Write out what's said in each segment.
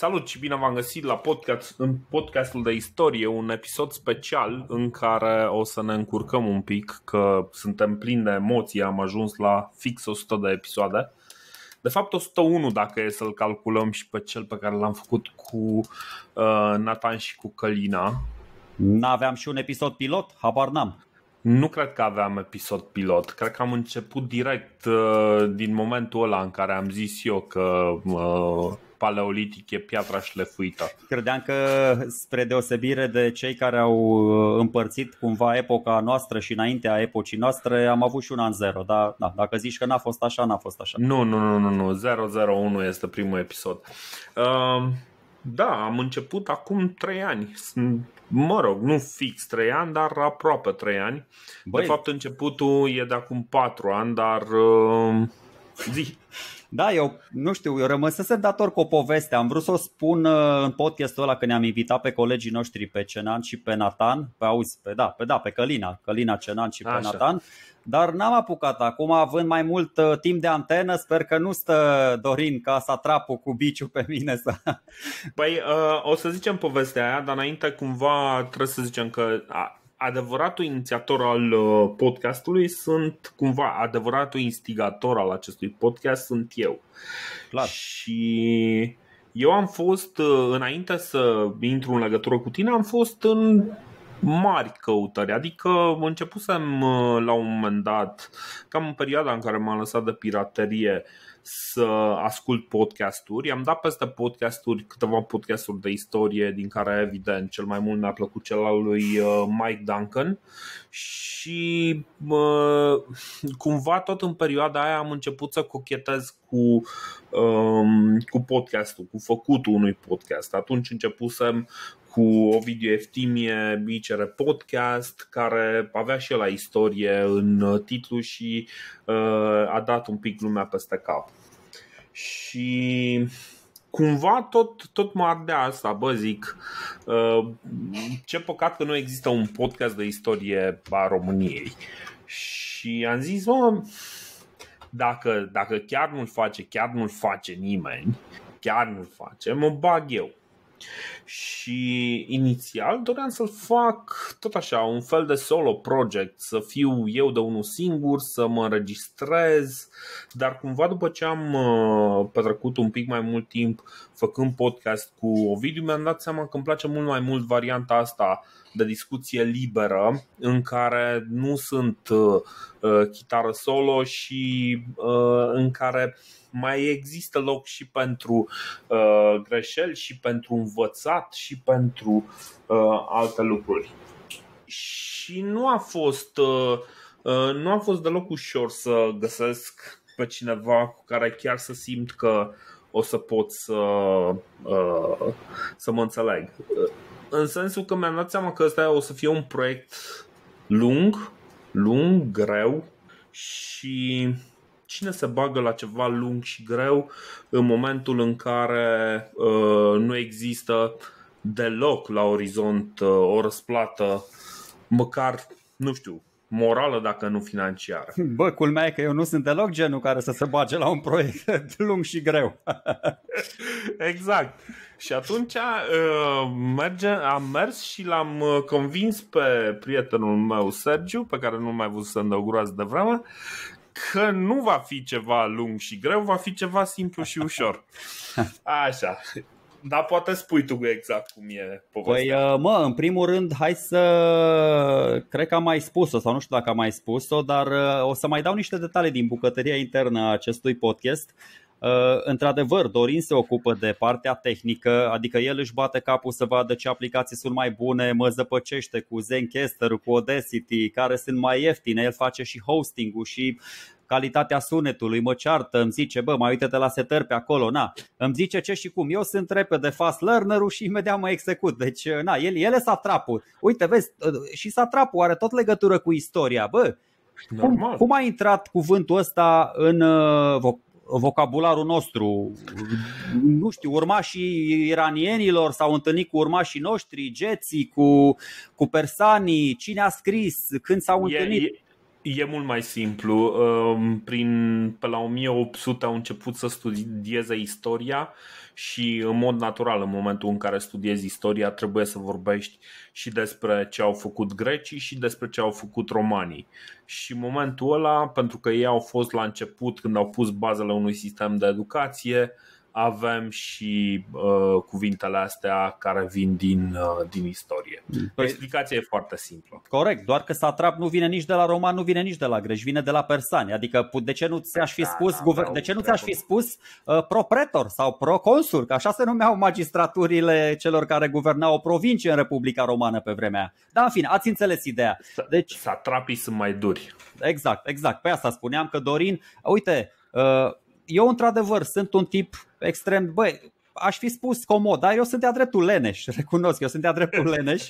Salut și bine v-am găsit la podcast, în podcastul de istorie, un episod special în care o să ne încurcăm un pic că suntem plini de emoții, am ajuns la fix 100 de episoade. De fapt 101 dacă e să-l calculăm și pe cel pe care l-am făcut cu uh, Nathan și cu Călina. N-aveam și un episod pilot? Habar n-am. Nu cred că aveam episod pilot. Cred că am început direct uh, din momentul ăla în care am zis eu că uh, paleolitic, e piatra șlefuită. Credeam că, spre deosebire de cei care au uh, împărțit cumva epoca noastră și înaintea epocii noastre, am avut și un an zero, dar da, dacă zici că n-a fost așa, n-a fost așa. Nu, nu, nu, nu, nu. 001 este primul episod. Uh, da, am început acum 3 ani. Mă rog, nu fix 3 ani, dar aproape 3 ani. Băi. De fapt, începutul e de acum 4 ani, dar uh, zi. Da, eu nu știu, eu rămăsesem dator cu o poveste. Am vrut să o spun uh, în podcastul ăla că ne-am invitat pe colegii noștri, pe Cenan și pe Nathan, pe auzi, pe da, pe da, pe Călina, Călina Cenan și pe Așa. Nathan, dar n-am apucat acum, având mai mult uh, timp de antenă, sper că nu stă Dorin ca să atrapă cu biciu pe mine să... Păi, uh, o să zicem povestea aia, dar înainte cumva trebuie să zicem că adevăratul inițiator al uh, podcastului sunt cumva adevăratul instigator al acestui podcast sunt eu. Clar. Și eu am fost, uh, înainte să intru în legătură cu tine, am fost în mari căutări. Adică începusem uh, la un moment dat, cam în perioada în care m-am lăsat de piraterie, uh, să ascult podcasturi. Am dat peste podcasturi, câteva podcasturi de istorie, din care evident cel mai mult mi-a plăcut cel al lui uh, Mike Duncan și uh, cumva tot în perioada aia am început să cochetez cu, um, cu podcastul, cu făcutul unui podcast. Atunci începusem cu video Eftimie, ICR Podcast, care avea și la istorie în uh, titlu și uh, a dat un pic lumea peste cap. Și cumva tot, tot mă ardea asta, bă, zic, uh, ce păcat că nu există un podcast de istorie a României. Și am zis, mă, dacă, dacă chiar nu-l face, chiar nu-l face nimeni, chiar nu-l face, mă bag eu și inițial doream să-l fac tot așa, un fel de solo project, să fiu eu de unul singur, să mă înregistrez, dar cumva după ce am uh, petrecut un pic mai mult timp făcând podcast cu Ovidiu, mi-am dat seama că îmi place mult mai mult varianta asta de discuție liberă în care nu sunt uh, uh, chitară solo și uh, în care mai există loc și pentru uh, greșeli și pentru învățat și pentru uh, alte lucruri. Și nu a fost uh, uh, nu a fost deloc ușor să găsesc pe cineva cu care chiar să simt că o să pot să, uh, să mă înțeleg în sensul că mi-am dat seama că ăsta o să fie un proiect lung, lung, greu și cine se bagă la ceva lung și greu în momentul în care uh, nu există deloc la orizont uh, o răsplată, măcar, nu știu, morală dacă nu financiară. Bă, culmea e că eu nu sunt deloc genul care să se bage la un proiect lung și greu. exact. Și atunci uh, merge, am mers și l-am uh, convins pe prietenul meu, Sergiu, pe care nu mai văzut să îndăugrați de vreme, că nu va fi ceva lung și greu, va fi ceva simplu și ușor. Așa. Dar poate spui tu exact cum e povestea. Păi, uh, mă, în primul rând, hai să... Cred că am mai spus-o sau nu știu dacă am mai spus-o, dar uh, o să mai dau niște detalii din bucătăria internă a acestui podcast. Uh, într-adevăr, Dorin se ocupă de partea tehnică, adică el își bate capul să vadă ce aplicații sunt mai bune, mă zăpăcește cu Zencaster, cu Audacity, care sunt mai ieftine, el face și hosting-ul și calitatea sunetului, mă ceartă, îmi zice, bă, mai uite-te la setări pe acolo, na, îmi zice ce și cum, eu sunt repede fast learner și imediat mă execut, deci, uh, na, el, ele satrapul, uite, vezi, uh, și satrapul are tot legătură cu istoria, bă, Cum, cum a intrat cuvântul ăsta în uh, vocabularul nostru. Nu știu, urmașii iranienilor s-au întâlnit cu urmașii noștri, geții, cu, cu persanii, cine a scris, când s-au e, E, E mult mai simplu. Ehm, prin, pe la 1800 au început să studieze istoria și în mod natural în momentul în care studiezi istoria trebuie să vorbești și despre ce au făcut grecii și despre ce au făcut romanii. Și în momentul ăla, pentru că ei au fost la început când au pus bazele unui sistem de educație, avem și uh, cuvintele astea care vin din, uh, din istorie. Mm. Păi, explicația e foarte simplă. Corect, doar că satrap nu vine nici de la roman, nu vine nici de la greș vine de la persani. Adică de ce nu ți-aș fi da, spus, da, da, guver- de ce nu ți-aș fi spus uh, propretor sau proconsul, că așa se numeau magistraturile celor care guvernau o provincie în Republica Romană pe vremea Da, în fine, ați înțeles ideea. Deci, satrapii sunt mai duri. Exact, exact. Pe păi asta spuneam că Dorin, uite, uh, eu într-adevăr sunt un tip extrem, băi, aș fi spus comod, dar eu sunt de-a dreptul leneș, recunosc, eu sunt de-a dreptul leneș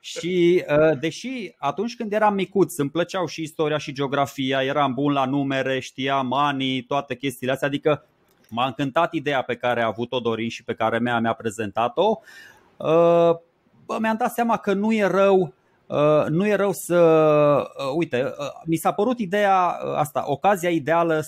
și ă, deși atunci când eram micuț îmi plăceau și istoria și geografia, eram bun la numere, știam mani, toate chestiile astea, adică m-a încântat ideea pe care a avut-o Dorin și pe care mea mi-a prezentat-o, ă, bă, mi-am dat seama că nu e rău ă, nu e rău să. Uite, mi s-a părut ideea asta, ocazia ideală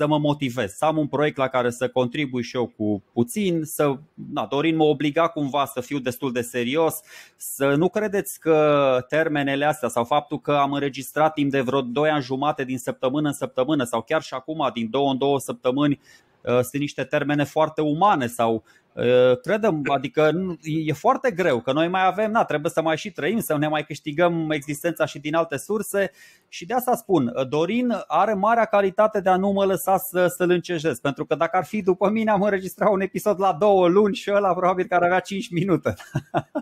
să mă motivez, să am un proiect la care să contribui și eu cu puțin, să, na, Dorin mă obliga cumva să fiu destul de serios, să nu credeți că termenele astea sau faptul că am înregistrat timp de vreo 2 ani jumate din săptămână în săptămână sau chiar și acum din două în două săptămâni ă, sunt niște termene foarte umane sau Ă, credem, adică e foarte greu, că noi mai avem, na, trebuie să mai și trăim, să ne mai câștigăm existența și din alte surse și de asta spun, Dorin are marea calitate de a nu mă lăsa să, să-l încejez, pentru că dacă ar fi după mine am înregistrat un episod la două luni și ăla probabil că ar avea 5 minute.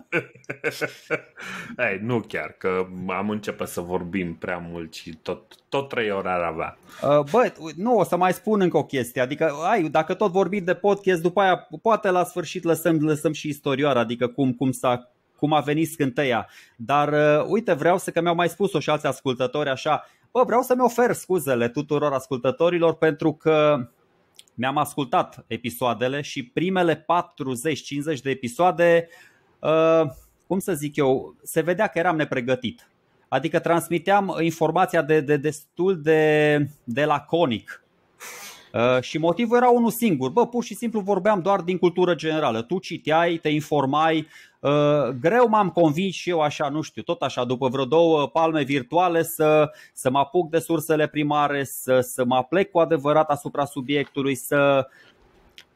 Ei, nu chiar, că am început să vorbim prea mult și tot, tot trei ore ar avea. Bă, nu, o să mai spun încă o chestie, adică ai, dacă tot vorbim de podcast, după aia poate la la sfârșit lăsăm, lăsăm și istorioara, adică cum, cum s-a cum a venit scânteia. Dar uh, uite, vreau să că mi-au mai spus-o și alți ascultători așa, bă, vreau să-mi ofer scuzele tuturor ascultătorilor pentru că mi-am ascultat episoadele și primele 40-50 de episoade, uh, cum să zic eu, se vedea că eram nepregătit. Adică transmiteam informația de, de destul de, de laconic Uh, și motivul era unul singur. Bă, pur și simplu vorbeam doar din cultură generală. Tu citeai, te informai. Uh, greu m-am convins și eu așa, nu știu, tot așa, după vreo două palme virtuale să, să mă apuc de sursele primare, să, să mă plec cu adevărat asupra subiectului, să,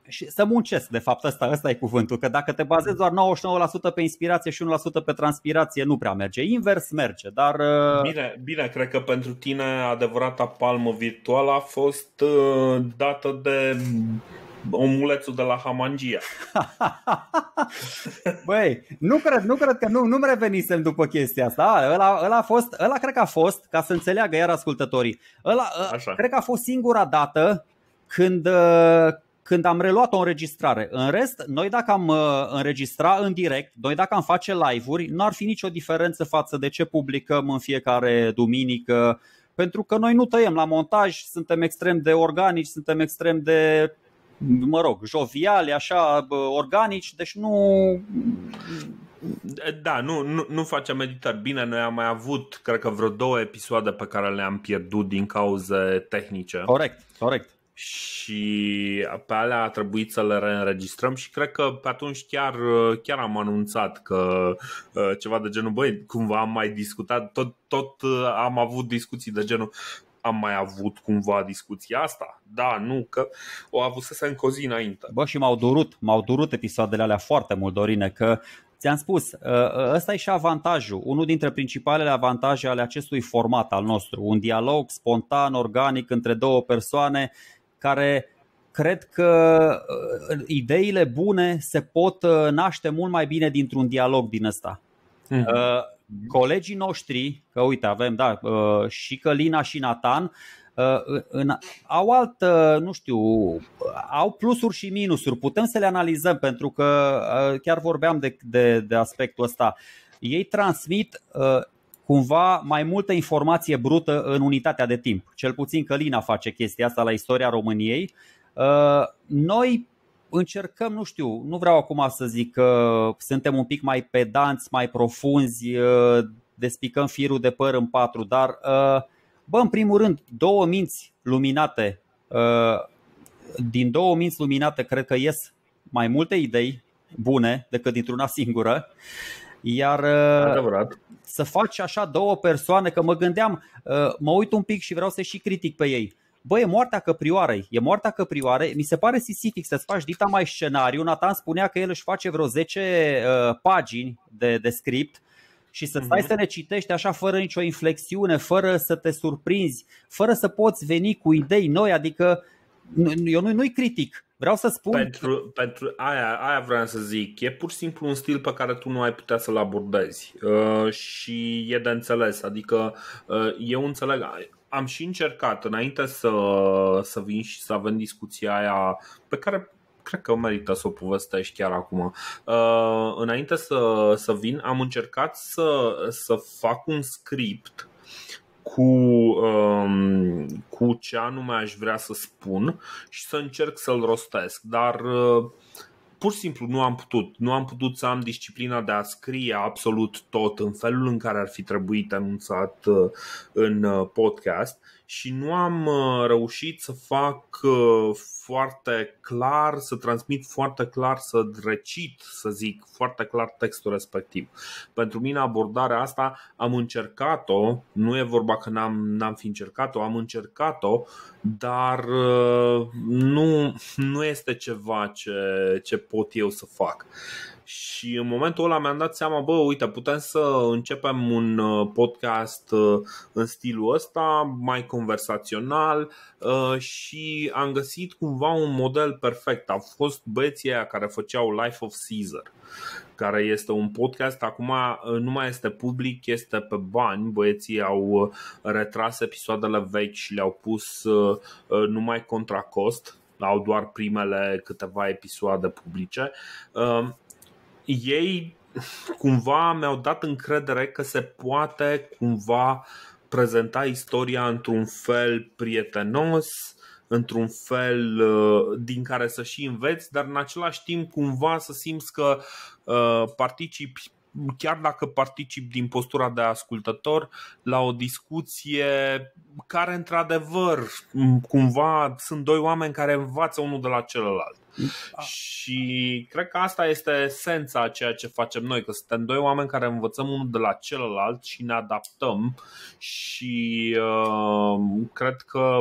și să muncesc, de fapt, asta, asta e cuvântul, că dacă te bazezi doar 99% pe inspirație și 1% pe transpirație, nu prea merge. Invers merge, dar... Uh, bine, bine, cred că pentru tine adevărata palmă virtuală a fost uh, dată de omulețul de la Hamangia. Băi, nu cred, nu cred că nu, nu revenisem după chestia asta. Ăla, ăla, a fost, ăla cred că a fost, ca să înțeleagă iar ascultătorii, ăla, ă, Așa. cred că a fost singura dată când, uh, când am reluat o înregistrare. În rest, noi dacă am uh, înregistra în direct, noi dacă am face live-uri, nu ar fi nicio diferență față de ce publicăm în fiecare duminică, pentru că noi nu tăiem la montaj, suntem extrem de organici, suntem extrem de mă rog, joviali, așa, organici, deci nu... Da, da, nu, nu, nu facem editări bine. Noi am mai avut, cred că, vreo două episoade pe care le-am pierdut din cauze tehnice. Corect, corect și uh, pe alea a trebuit să le reînregistrăm și cred că pe atunci chiar, uh, chiar am anunțat că uh, ceva de genul, băi, cumva am mai discutat, tot, tot am avut discuții de genul, am mai avut cumva discuția asta? Da, nu, că o avusese în cozi înainte. Bă, și m-au durut, m-au durut episoadele alea foarte mult, Dorine, că Ți-am spus, ăsta e și avantajul, unul dintre principalele avantaje ale acestui format al nostru, un dialog spontan, organic între două persoane care cred că uh, ideile bune se pot uh, naște mult mai bine dintr-un dialog din ăsta. Mhm. Uh, colegii noștri, că uite, avem da, și Călina și Nathan, au altă, nu știu, au plusuri și minusuri. Putem să le analizăm pentru că chiar vorbeam de, de, de aspectul ăsta. Ei transmit cumva mai multă informație brută în unitatea de timp. Cel puțin Călina face chestia asta la istoria României. Uh, noi încercăm, nu știu, nu vreau acum să zic că suntem un pic mai pedanți, mai profunzi, uh, despicăm firul de păr în patru, dar uh, bă, în primul rând, două minți luminate, din două minți luminate cred că ies mai multe idei bune decât dintr-una singură. Uh, iar uh, Adevărat. să faci așa două persoane, că mă gândeam, uh, mă uit un pic și vreau să și critic pe ei. Bă, e moartea căprioarei, e moartea căprioare. Mi se pare sisific să-ți faci dita mai scenariu. Nathan spunea că el își face vreo 10 uh, pagini de, de script și să stai mhm. să le citești așa fără nicio inflexiune, fără să te surprinzi, fără să poți veni cu idei noi, adică eu nu, nu-i critic, Vreau să spun... Pentru, că... pentru aia, aia vreau să zic, e pur și simplu un stil pe care tu nu ai putea să-l abordezi uh, și e de înțeles, adică uh, eu înțeleg, am și încercat înainte să, să vin și să avem discuția aia pe care cred că merită să o povestești chiar acum. Uh, înainte să, să vin, am încercat să, să fac un script cu, um, cu ce anume aș vrea să spun și să încerc să-l rostesc, dar uh, pur și simplu nu am putut. Nu am putut să am disciplina de a scrie absolut tot în felul în care ar fi trebuit anunțat uh, în uh, podcast și nu am uh, reușit să fac uh, foarte clar, să transmit foarte clar, să recit, să zic, foarte clar textul respectiv. Pentru mine abordarea asta am încercat-o, nu e vorba că n-am, n-am fi încercat-o, am încercat-o, dar uh, nu, nu este ceva ce, ce pot eu să fac. Uh, și în momentul ăla mi-am dat seama, bă, uite, putem să începem un uh, podcast uh, în stilul ăsta, mai conversațional uh, și am găsit cumva un model perfect. a fost băieții aia care făceau Life of Caesar care este un podcast, acum nu mai este public, este pe bani. Băieții au retras episoadele vechi și le-au pus numai contra cost, au doar primele câteva episoade publice ei cumva mi-au dat încredere că se poate cumva prezenta istoria într-un fel prietenos, într-un fel uh, din care să și înveți, dar în același timp cumva să simți că uh, participi chiar dacă particip din postura de ascultător la o discuție care într-adevăr cumva sunt doi oameni care învață unul de la celălalt. Și cred că asta este esența a ceea ce facem noi, că suntem doi oameni care învățăm unul de la celălalt și ne adaptăm și uh, cred că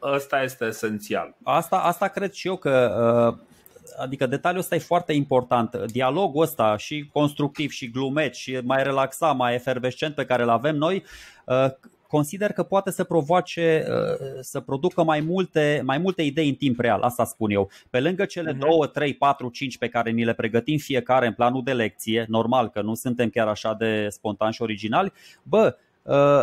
asta este esențial. Asta, asta cred și eu că uh adică detaliul ăsta e foarte important. Dialogul ăsta și constructiv și glumet și mai relaxat, mai efervescent pe care îl avem noi, uh, consider că poate să provoace, uh, să producă mai multe, mai multe idei în timp real, asta spun eu. Pe lângă cele uh-huh. 2, 3, 4, 5 pe care ni le pregătim fiecare în planul de lecție, normal că nu suntem chiar așa de spontani și originali, bă, uh,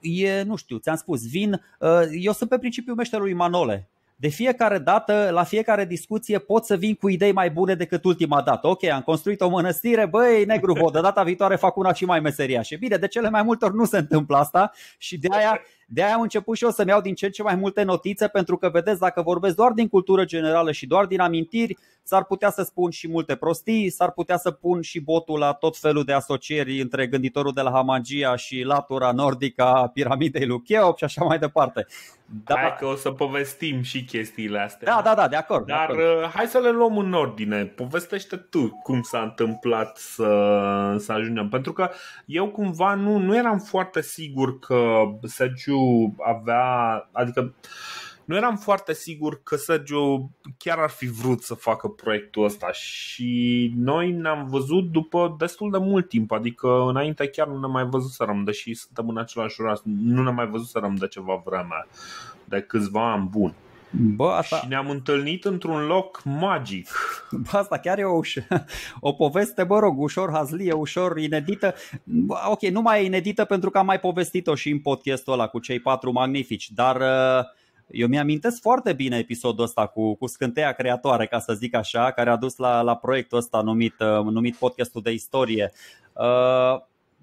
e, nu știu, ți-am spus, vin, uh, eu sunt pe principiul meșterului Manole de fiecare dată, la fiecare discuție pot să vin cu idei mai bune decât ultima dată. Ok, am construit o mănăstire, băi, negru vodă, data viitoare fac una și mai meseria. Și bine, de cele mai multe ori nu se întâmplă asta și de aia de-aia am început și eu să-mi iau din ce în ce mai multe notițe, pentru că, vedeți, dacă vorbesc doar din cultură generală și doar din amintiri, s-ar putea să spun și multe prostii, s-ar putea să pun și botul la tot felul de asocieri între gânditorul de la Hamagia și latura nordică a piramidei lui Cheop și așa mai departe. Da, hai că o să povestim și chestiile astea. Da, da, da, de acord. Dar de acord. Uh, hai să le luăm în ordine. Povestește tu cum s-a întâmplat să, să ajungem. Pentru că eu cumva nu, nu eram foarte sigur că Sergiu Sergiu avea, adică nu eram foarte sigur că Sergiu chiar ar fi vrut să facă proiectul ăsta și noi ne-am văzut după destul de mult timp, adică înainte chiar nu ne mai văzut să deși suntem în același oraș, nu ne mai văzut să de ceva vreme, de câțiva ani buni. Bă, asta... Și ne-am întâlnit într-un loc magic. Bă, asta chiar e o, uș- o poveste, bă rog, ușor hazlie, ușor inedită. Bă, ok, nu mai e inedită pentru că am mai povestit-o și în podcastul ăla cu cei patru magnifici, dar uh, eu mi-amintesc foarte bine episodul ăsta cu, cu scânteia creatoare, ca să zic așa, care a dus la, la proiectul ăsta numit, uh, numit podcastul de istorie. Uh,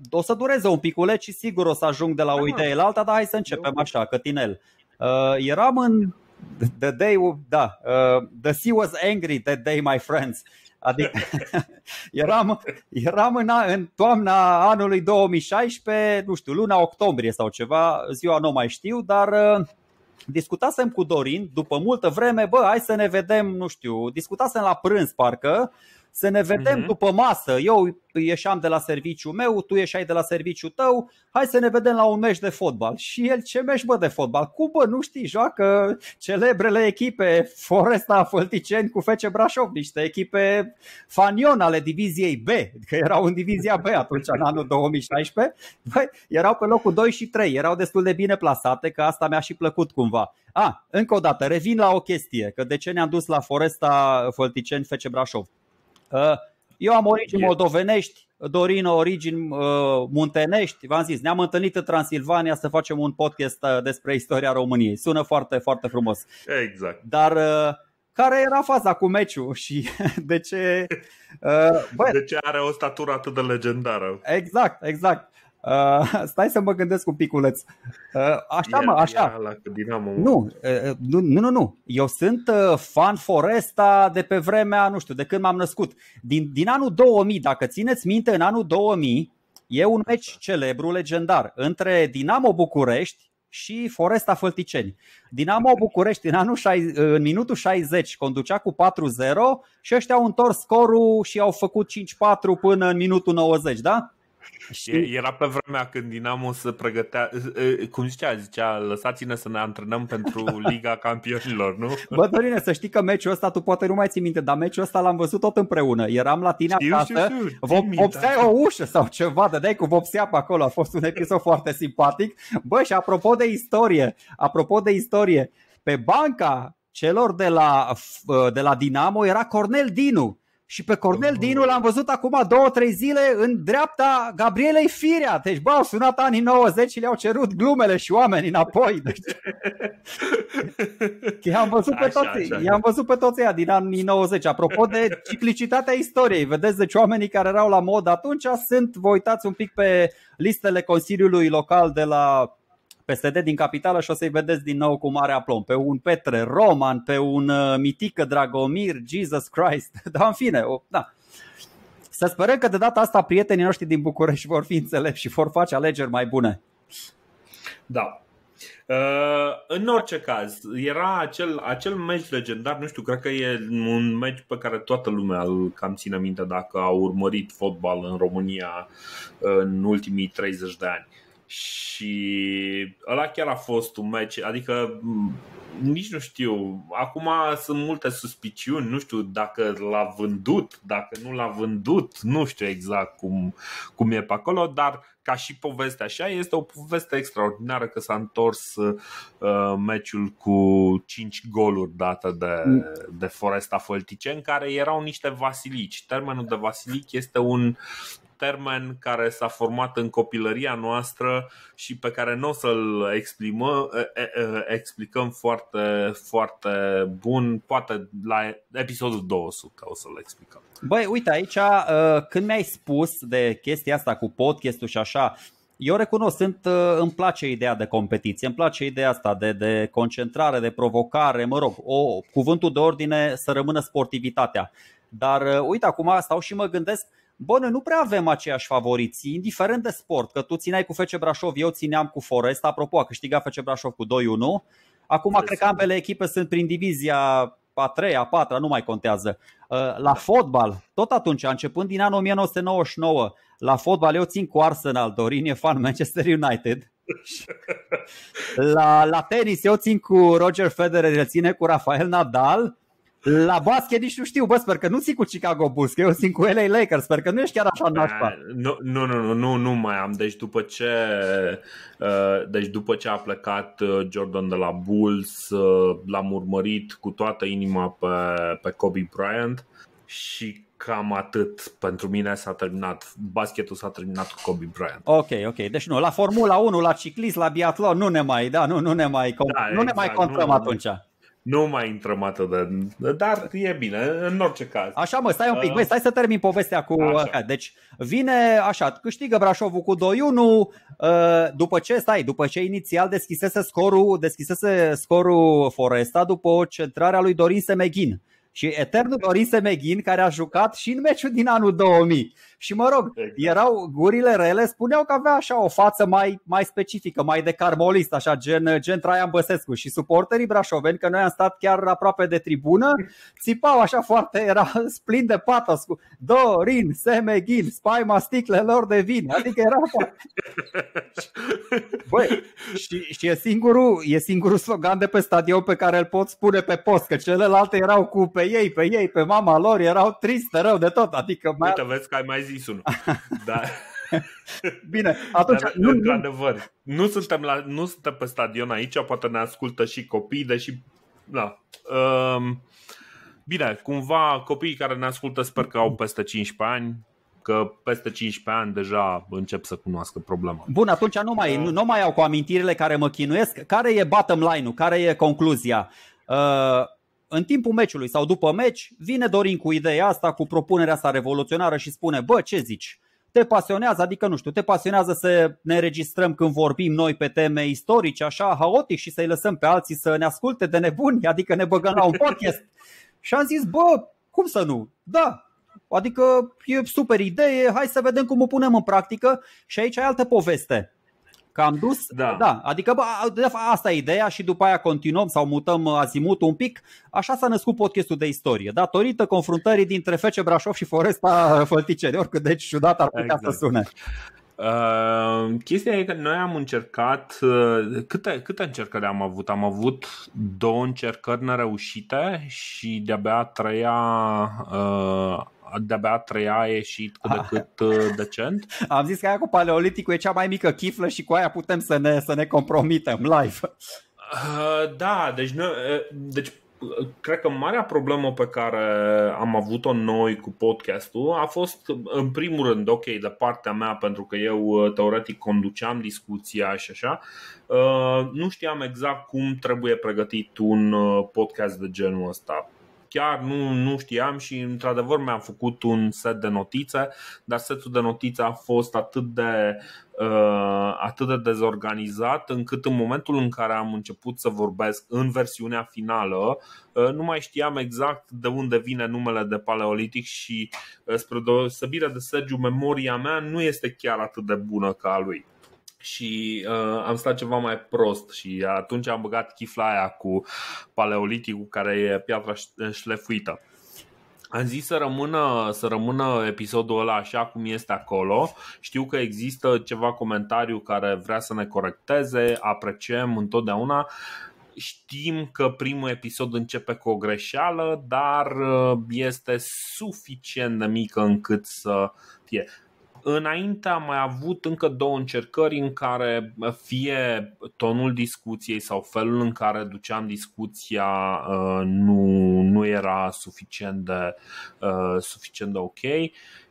o să dureze un piculeț și sigur o să ajung de la o da. idee la alta, dar hai să începem așa, cătinel. Uh, eram în The day, da, uh, the sea was angry that day, my friends. Adică eram, eram în, în toamna anului 2016, nu știu, luna octombrie sau ceva, ziua nu mai știu, dar uh, discutasem cu Dorin după multă vreme, bă, hai să ne vedem, nu știu, discutasem la prânz parcă să ne vedem uh-huh. după masă. Eu ieșeam de la serviciul meu, tu ieșai de la serviciul tău. Hai să ne vedem la un meci de fotbal. Și el ce meci bă de fotbal? Cum bă, nu știi, joacă celebrele echipe Foresta Fălticeni cu Fece Brașov, niște echipe fanion ale diviziei B, că erau în divizia B atunci în anul 2016. Băi, erau pe locul 2 și 3, erau destul de bine plasate, că asta mi-a și plăcut cumva. A, încă o dată, revin la o chestie, că de ce ne-am dus la Foresta Fălticeni Fece Brașov Uh, eu am origini moldovenești, Dorina origini uh, muntenești, v-am zis, ne-am întâlnit în Transilvania să facem un podcast uh, despre istoria României. Sună foarte, foarte frumos. Exact. Dar care era faza cu meciul și de ce... Bă, de ce are o statură atât de legendară. Exact, exact. Uh, stai să mă gândesc un piculeț. Uh, așa, ia, mă, așa. La Dinamo, nu, uh, nu, nu, nu. Eu sunt uh, fan Foresta de pe vremea, nu știu, de când m-am născut. Din, din anul 2000, dacă țineți minte, în anul 2000 e un meci celebru, legendar, între Dinamo București și Foresta Fălticeni. Dinamo București în, anul 60, în minutul 60 conducea cu 4-0 și ăștia au întors scorul și au făcut 5-4 până în minutul 90, da? Și era pe vremea când Dinamo se pregătea, cum zicea, zicea, lăsați-ne să ne antrenăm pentru Liga Campionilor, nu? Bă, Dorine, să știi că meciul ăsta, tu poate nu mai ții minte, dar meciul ăsta l-am văzut tot împreună. Eram la tine știu, acasă, vopseai o ușă sau ceva, de cu vopsea pe acolo, a fost un episod foarte simpatic. Bă, și apropo de istorie, apropo de istorie, pe banca celor de la, de la Dinamo era Cornel Dinu și pe Cornel Dinu l-am văzut acum două, trei zile în dreapta Gabrielei Firea. Deci, bă, au sunat anii 90 și le-au cerut glumele și oamenii înapoi. Deci... I-am văzut, pe toți, așa, așa. i-am văzut pe toți ea din anii 90. Apropo de ciclicitatea istoriei, vedeți, deci oamenii care erau la mod atunci sunt, vă uitați un pic pe listele Consiliului Local de la PSD din capitală și o să-i vedeți din nou cu mare aplom. Pe un Petre Roman, pe un uh, Mitică Dragomir, Jesus Christ. Dar în fine, o, da. Să sperăm că de data asta prietenii noștri din București vor fi înțelepți și vor face alegeri mai bune. Da. Uh, în orice caz, era acel, acel meci legendar, nu știu, cred că e un meci pe care toată lumea îl cam ține minte dacă a urmărit fotbal în România în ultimii 30 de ani. Uh, și ăla chiar a fost un meci, adică nici nu știu. Acum sunt multe suspiciuni, nu știu dacă l-a vândut, dacă nu l-a vândut, nu știu exact cum, cum e pe acolo, dar ca și povestea așa, este o poveste extraordinară că s-a întors uh, meciul cu 5 goluri dată de, mm. de Foresta Fălticen, care erau niște vasilici. Termenul de vasilic este un termen care s-a format în copilăria noastră și pe care nu o să-l exprimă, explicăm foarte, foarte bun. Poate la episodul 200 o să-l explicăm. Băi, uite aici, uh, când mi-ai spus de chestia asta cu podcastul și așa, eu recunosc, sunt, uh, îmi place ideea de competiție, îmi place ideea asta de, de concentrare, de provocare, mă rog, o, cuvântul de ordine să rămână sportivitatea. Dar uh, uite, acum stau și mă gândesc, uh, bă, noi nu prea avem aceiași favoriți, indiferent de sport, că tu țineai cu FC Brașov, eu țineam cu Forest, apropo, a câștigat FC Brașov cu 2-1, acum cred că ambele echipe sunt prin divizia a treia, a patra, nu mai contează. Uh, la fotbal, tot atunci, începând din anul 1999, la fotbal eu țin cu Arsenal, Dorin e fan Manchester United. La, la tenis eu țin cu Roger Federer, el ține cu Rafael Nadal la basket nici nu știu, bă, sper că nu ții cu Chicago Bulls, că eu sunt cu LA Lakers, sper că nu ești chiar așa nașpa. Nu, nu, nu, nu, nu mai am. Deci după ce, uh, deci după ce a plecat uh, Jordan de la Bulls, uh, l-am urmărit cu toată inima pe, pe Kobe Bryant și cam atât pentru mine s-a terminat. Basketul s-a terminat cu Kobe Bryant. Ok, ok. Deci nu, la Formula 1, la ciclist, la biatlon, nu ne mai, da, nu, nu ne mai, da, nu exact, ne mai exact, contăm nu, atunci. Nu. Nu mai intrăm atât de... Dar e bine, în orice caz. Așa mă, stai un pic, uh. băi, stai să termin povestea cu... Așa. Deci vine așa, câștigă Brașovul cu 2-1, uh, după ce, stai, după ce inițial deschisese scorul, deschisese scorul Foresta după o centrarea lui Dorin Semeghin. Și eternul Dorin Semeghin, care a jucat și în meciul din anul 2000. Și mă rog, exact. erau gurile rele, spuneau că avea așa o față mai, mai specifică, mai de carmolist, așa gen, gen Traian Băsescu și suporterii brașoveni, că noi am stat chiar aproape de tribună, țipau așa foarte, era splin de patos cu Dorin, Semeghin, spaima sticlelor de vin, adică era Băi, și, și e, singurul, e singurul slogan de pe stadion pe care îl pot spune pe post, că celelalte erau cu pe ei, pe ei, pe mama lor, erau triste rău de tot. Adică mai... Uite, vezi că ai mai zis zis unul. Dar... Bine, atunci... Dar, nu, într-adevăr, nu. nu, suntem la, nu suntem pe stadion aici, poate ne ascultă și copii, deși... Da. Um, bine, cumva copiii care ne ascultă sper că au peste 15 ani, că peste 15 ani deja încep să cunoască problema. Bun, atunci nu mai, nu, da. nu mai au cu amintirile care mă chinuiesc. Care e bottom line-ul? Care e concluzia? Uh, în timpul meciului sau după meci, vine Dorin cu ideea asta, cu propunerea asta revoluționară și spune, bă, ce zici? Te pasionează, adică nu știu, te pasionează să ne registrăm când vorbim noi pe teme istorice, așa, haotic și să-i lăsăm pe alții să ne asculte de nebuni, adică ne băgăm la un podcast. și am zis, bă, cum să nu? Da, adică e super idee, hai să vedem cum o punem în practică și aici e altă poveste Că am dus, da. da adică bă, de fapt, asta e ideea și după aia continuăm sau mutăm azimutul un pic. Așa s-a născut podcastul de istorie, datorită confruntării dintre Fece Brașov și Foresta Fălticeni, oricât de ciudat ar putea exact. să sune. Uh, chestia e că noi am încercat, uh, câte, câte încercări am avut? Am avut două încercări nereușite și de-abia a treia uh, de-abia treia a ieșit cât de cât decent. Am zis că aia cu paleoliticul e cea mai mică chiflă și cu aia putem să ne, să ne compromitem live. Uh, da, deci, nu, uh, deci uh, cred că marea problemă pe care am avut-o noi cu podcastul a fost, în primul rând, ok, de partea mea, pentru că eu teoretic conduceam discuția și așa, nu știam exact cum trebuie pregătit un podcast de genul ăsta chiar nu, nu știam și într-adevăr mi-am făcut un set de notițe, dar setul de notițe a fost atât de, uh, atât de dezorganizat încât în momentul în care am început să vorbesc în versiunea finală, uh, nu mai știam exact de unde vine numele de paleolitic și uh, spre deosebire de Sergiu, memoria mea nu este chiar atât de bună ca a lui și uh, am stat ceva mai prost și atunci am băgat chifla aia cu paleoliticul care e piatra uh, șlefuită. Am zis să rămână, să rămână episodul ăla așa cum este acolo. Știu că există ceva comentariu care vrea să ne corecteze, apreciem întotdeauna. Știm că primul episod începe cu o greșeală, dar uh, este suficient de mică încât să fie. Înainte am mai avut încă două încercări în care fie tonul discuției sau felul în care duceam discuția uh, nu, nu era suficient de, uh, suficient de ok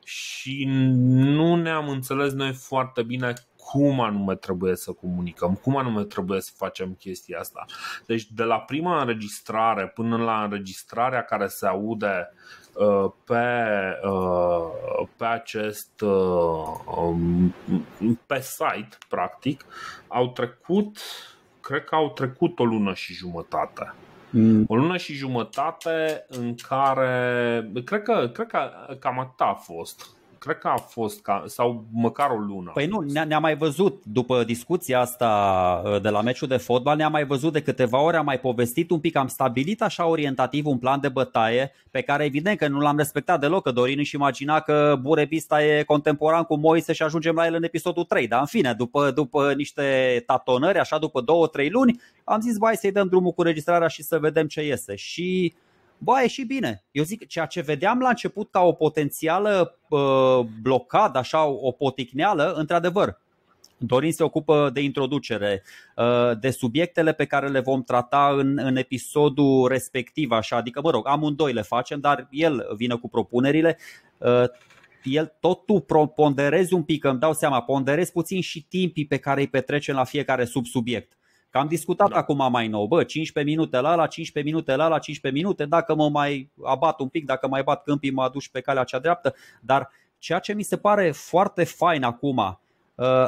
și nu ne-am înțeles noi foarte bine cum anume trebuie să comunicăm, cum anume trebuie să facem chestia asta. Deci de la prima înregistrare până la înregistrarea care se aude uh, Uh, pe, uh, pe acest uh, um, pe site, practic, au trecut, cred că au trecut o lună și jumătate. Mm. O lună și jumătate în care, cred că, cred că cam atât a fost cred că a fost, ca, sau măcar o lună. Păi nu, ne-am ne mai văzut după discuția asta uh, de la meciul de fotbal, ne-am mai văzut de câteva ore, am mai povestit un pic, am stabilit așa orientativ un plan de bătaie pe care evident că nu l-am respectat deloc, că Dorin își imagina că Burebista e contemporan cu Moise și ajungem la el în episodul 3, dar în fine, după, după niște tatonări, așa după 2-3 luni, am zis, bai să-i dăm drumul cu registrarea și să vedem ce iese. Și bă, a ieșit bine. Eu zic, ceea ce vedeam la început ca o potențială uh, blocadă, așa, o poticneală, într-adevăr, Dorin se ocupă de introducere, ă, de subiectele pe care le vom trata în, în episodul respectiv, așa, adică, mă rog, amândoi le facem, dar el vine cu propunerile. Ă, el tot tu ponderezi un pic, îmi dau seama, ponderezi puțin și timpii pe care îi petrecem la fiecare subsubiect. Că am discutat da. acum mai nou, bă, 15 minute la la, 15 minute la la, 15 minute, dacă mă mai abat un pic, dacă mai bat câmpii, mă aduci pe calea cea dreaptă, dar ceea ce mi se pare foarte fain acum, uh,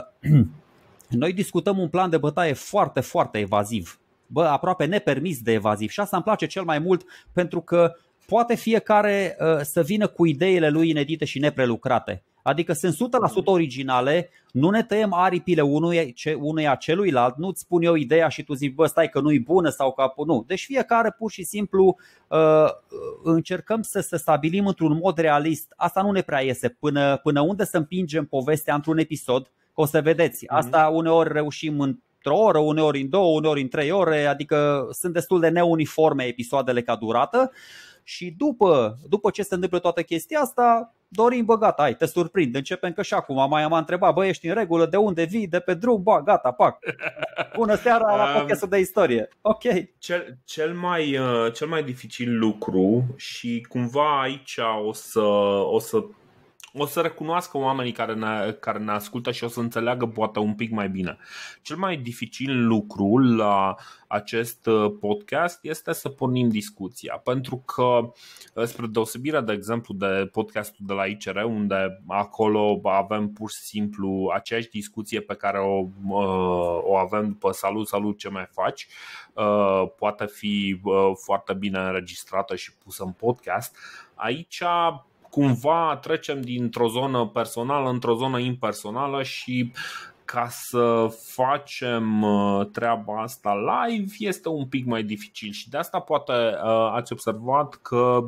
noi discutăm un plan de bătaie foarte, foarte evaziv. Bă, aproape nepermis de evaziv și asta îmi place cel mai mult pentru că poate fiecare uh, să vină cu ideile lui inedite și neprelucrate. Adică sunt 100% originale, nu ne tăiem aripile unui, ce, unuia celuilalt, nu-ți spun eu ideea și tu zici, bă, stai că nu-i bună sau că nu. Deci fiecare pur și simplu uh, încercăm să, se stabilim într-un mod realist. Asta nu ne prea iese până, până unde să împingem povestea într-un episod, că o să vedeți. Mhm. Asta uneori reușim în într-o oră, uneori în două, uneori în trei ore, adică sunt destul de neuniforme episoadele ca durată. Uh, și după, după ce se întâmplă toată chestia asta, Dorin, bă, gata, hai, te surprind, începem că și acum mai am întrebat, bă, ești în regulă, de unde vii, de pe drum, bă, gata, pac. Bună seara la podcastul de istorie. Ok. Cel, cel, mai, uh, cel mai dificil lucru și cumva aici o să, o să o să recunoască oamenii care ne, care ne ascultă și o să înțeleagă poate un pic mai bine. Cel mai dificil lucru la acest uh, podcast este să pornim discuția, pentru că, uh, spre deosebire, de exemplu, de podcastul de la ICR, unde acolo avem pur și simplu aceeași discuție pe care o, uh, o avem după salut, salut, ce mai faci, poate fi foarte bine înregistrată și pusă în podcast. Aici cumva trecem dintr-o zonă personală într-o zonă impersonală și ca să facem uh, treaba asta live este un pic mai dificil și de asta poate uh, ați observat că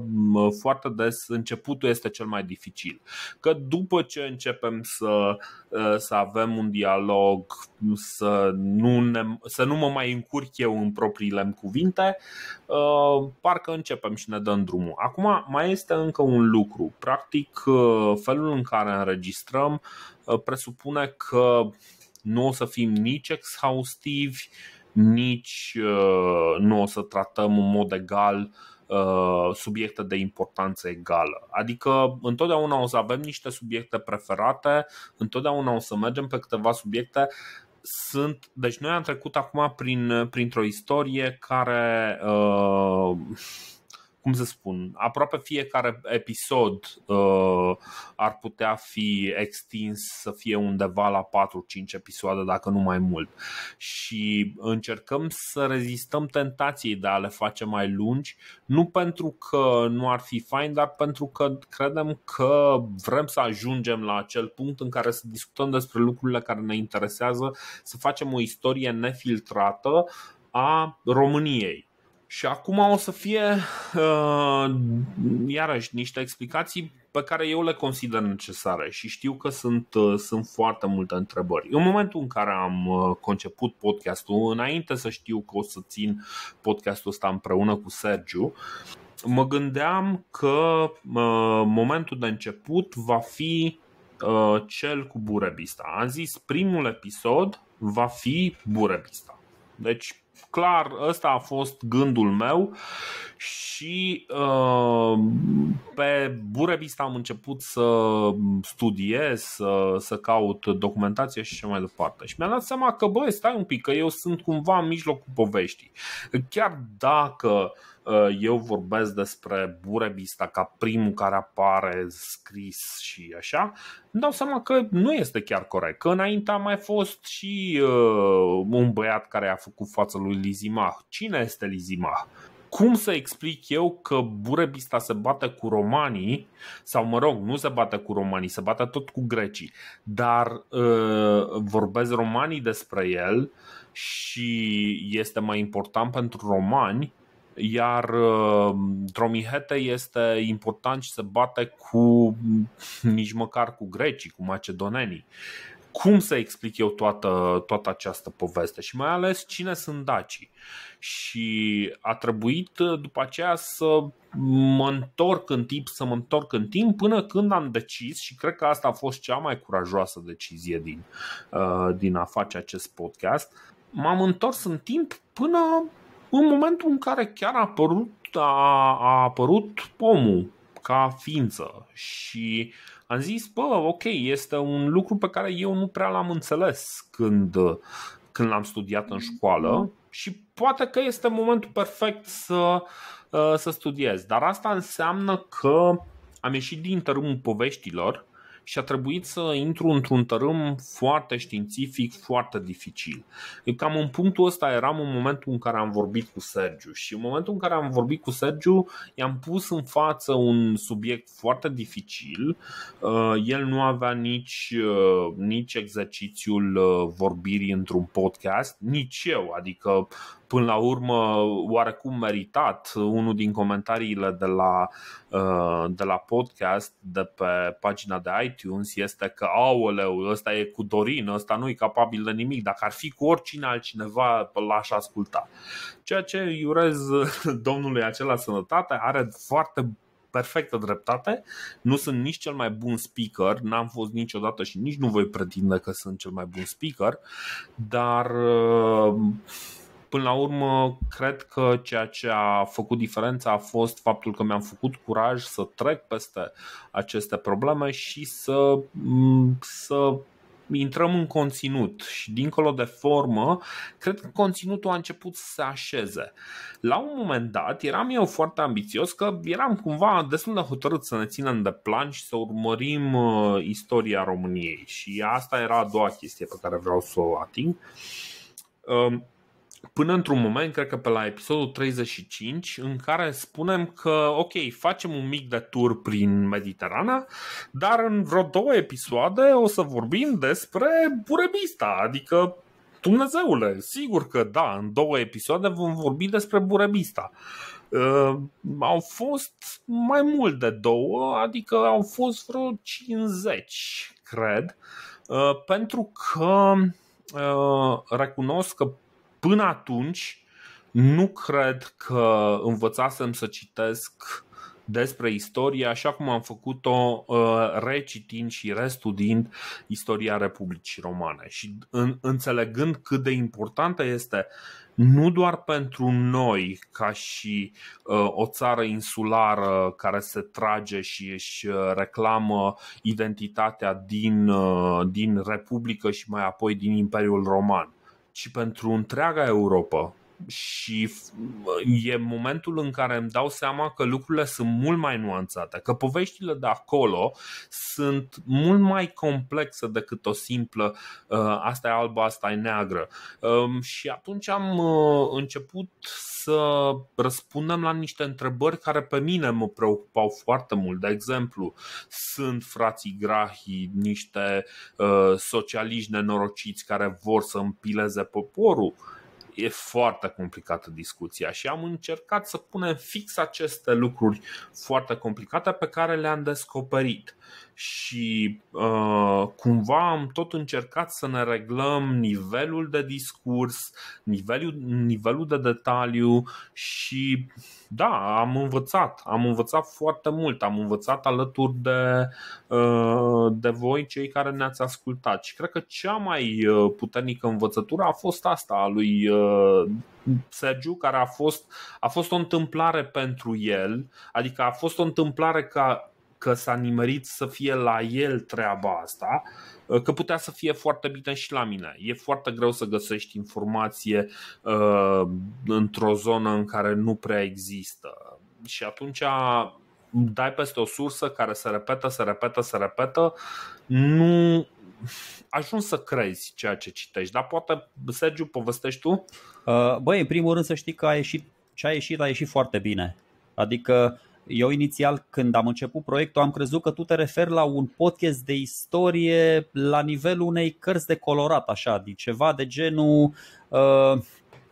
foarte des începutul este cel mai dificil. Că după ce începem să, uh, să avem un dialog să nu, ne, să nu mă mai încurc eu în propriile cuvinte, uh, parcă începem și ne dăm drumul. Acum mai este încă un lucru. Practic, uh, felul în care înregistrăm uh, presupune că nu o să fim nici exhaustivi, nici nu o să tratăm în mod egal subiecte de importanță egală. Adică întotdeauna o să avem niște subiecte preferate, întotdeauna o să mergem pe câteva subiecte sunt. Deci, noi am trecut acum prin, printr-o istorie care. Uh, cum să spun, aproape fiecare episod uh, ar putea fi extins să fie undeva la 4-5 episoade, dacă nu mai mult. Și încercăm să rezistăm tentației de a le face mai lungi, nu pentru că nu ar fi fain, dar pentru că credem că vrem să ajungem la acel punct în care să discutăm despre lucrurile care ne interesează, să facem o istorie nefiltrată a României și acum o să fie, uh, iarăși, niște explicații pe care eu le consider necesare și știu că sunt, uh, sunt foarte multe întrebări. În momentul în care am uh, conceput podcastul, înainte să știu că o să țin podcastul ăsta împreună cu Sergiu, mă gândeam că uh, momentul de început va fi uh, cel cu Burebista. Am zis primul episod va fi Burebista. Deci clar ăsta a fost gândul meu și uh, pe Burebista am început să studiez, să, să caut documentație și așa mai departe. Și mi-am dat seama că, băi, stai un pic, că eu sunt cumva în mijlocul poveștii. Chiar dacă uh, Uh, eu vorbesc despre Burebista ca primul care apare scris și așa. Îmi dau seama că nu este chiar corect. Că înainte a mai fost și uh, un băiat care a făcut fața lui Lizimah. Cine este Lizimah? cum să explic eu că Burebista se bate cu romanii, sau mă rog, nu se bate cu romanii, se bate tot cu grecii, dar uh, vorbesc romanii despre el și este mai important pentru romani iar uh, Tromihete este important și se bate cu nici măcar cu grecii, cu macedonenii. Cum să explic eu toată, toată această poveste și mai ales cine sunt dacii? Și a trebuit uh, după aceea să mă întorc în timp, să mă întorc în timp până când am decis și cred că asta a fost cea mai curajoasă decizie din, uh, din a face acest podcast. M-am întors în timp până în momentul în care chiar a apărut, a, a apărut omul ca ființă și am zis, bă, ok, este un lucru pe care eu nu prea l-am înțeles când, când l-am studiat în școală mm-hmm. și poate că este momentul perfect să, uh, să studiez. Dar asta înseamnă că am ieșit din tărâmul poveștilor și a trebuit să intru într-un tărâm foarte științific, foarte dificil. cam în punctul ăsta eram în momentul în care am vorbit cu Sergiu și în momentul în care am vorbit cu Sergiu i-am pus în față un subiect foarte dificil. Uh, el nu avea nici, uh, nici exercițiul uh, vorbirii într-un podcast, nici eu, adică până la urmă oarecum meritat. Unul din comentariile de la, uh, de la podcast, de pe pagina de iTunes, este că, aoleu, ăsta e cu Dorin, ăsta nu e capabil de nimic, dacă ar fi cu oricine altcineva, l-aș asculta. Ceea ce îi urez domnului acela sănătate, are foarte perfectă dreptate. Nu sunt nici cel mai bun speaker, n-am fost niciodată și nici nu voi pretinde că sunt cel mai bun speaker, dar uh, Până la urmă, cred că ceea ce a făcut diferența a fost faptul că mi-am făcut curaj să trec peste aceste probleme și să, să intrăm în conținut și dincolo de formă, cred că conținutul a început să se așeze. La un moment dat eram eu foarte ambițios că eram cumva destul de hotărât să ne ținem de plan și să urmărim uh, istoria României și asta era a doua chestie pe care vreau să o ating. Um, până într-un moment, cred că pe la episodul 35, în care spunem că, ok, facem un mic de tur prin Mediterana, dar în vreo două episoade o să vorbim despre Burebista, adică Dumnezeule, sigur că da, în două episoade vom vorbi despre Burebista. Uh, au fost mai mult de două, adică au fost vreo 50, cred, uh, pentru că uh, recunosc că Până atunci, nu cred că învățasem să citesc despre istorie, așa cum am făcut-o uh, recitind și restudind istoria Republicii Romane și în, înțelegând cât de importantă este nu doar pentru noi, ca și uh, o țară insulară care se trage și își uh, reclamă identitatea din, uh, din Republică și mai apoi din Imperiul Roman, ci pentru întreaga Europa și e momentul în care îmi dau seama că lucrurile sunt mult mai nuanțate, că poveștile de acolo sunt mult mai complexe decât o simplă ă, asta e albă, asta e neagră. Și atunci am ă, început să răspundem la niște întrebări care pe mine mă preocupau foarte mult. De exemplu, sunt frații Grahi niște ă, socialiști nenorociți care vor să împileze poporul? e foarte complicată discuția și am încercat să punem fix aceste lucruri foarte complicate pe care le-am descoperit. Și uh, cumva am tot încercat să ne reglăm nivelul de discurs, nivelul, nivelul de detaliu și uh, da, am învățat, am învățat foarte mult, am învățat alături de, ă, de voi, cei care ne-ați ascultat. Și cred că cea mai ă, puternică învățătură a fost asta a lui ă, Sergiu, care a fost, a fost o întâmplare pentru el, adică a fost o întâmplare ca că s-a nimerit să fie la el treaba asta Uh, că putea să fie foarte bine și la mine. E foarte greu să găsești informație uh, într-o zonă în care nu prea există. Și atunci dai peste o sursă care se repetă, se repetă, se repetă, nu ajungi să crezi ceea ce citești. Dar poate, Sergiu, povestești tu? Uh, băi, în primul rând să știi că a ieșit, ce a ieșit a ieșit foarte bine. Adică eu inițial, când am început proiectul, am crezut că tu te referi la un podcast de istorie la nivelul unei cărți de colorat, așa, de ceva de genul uh,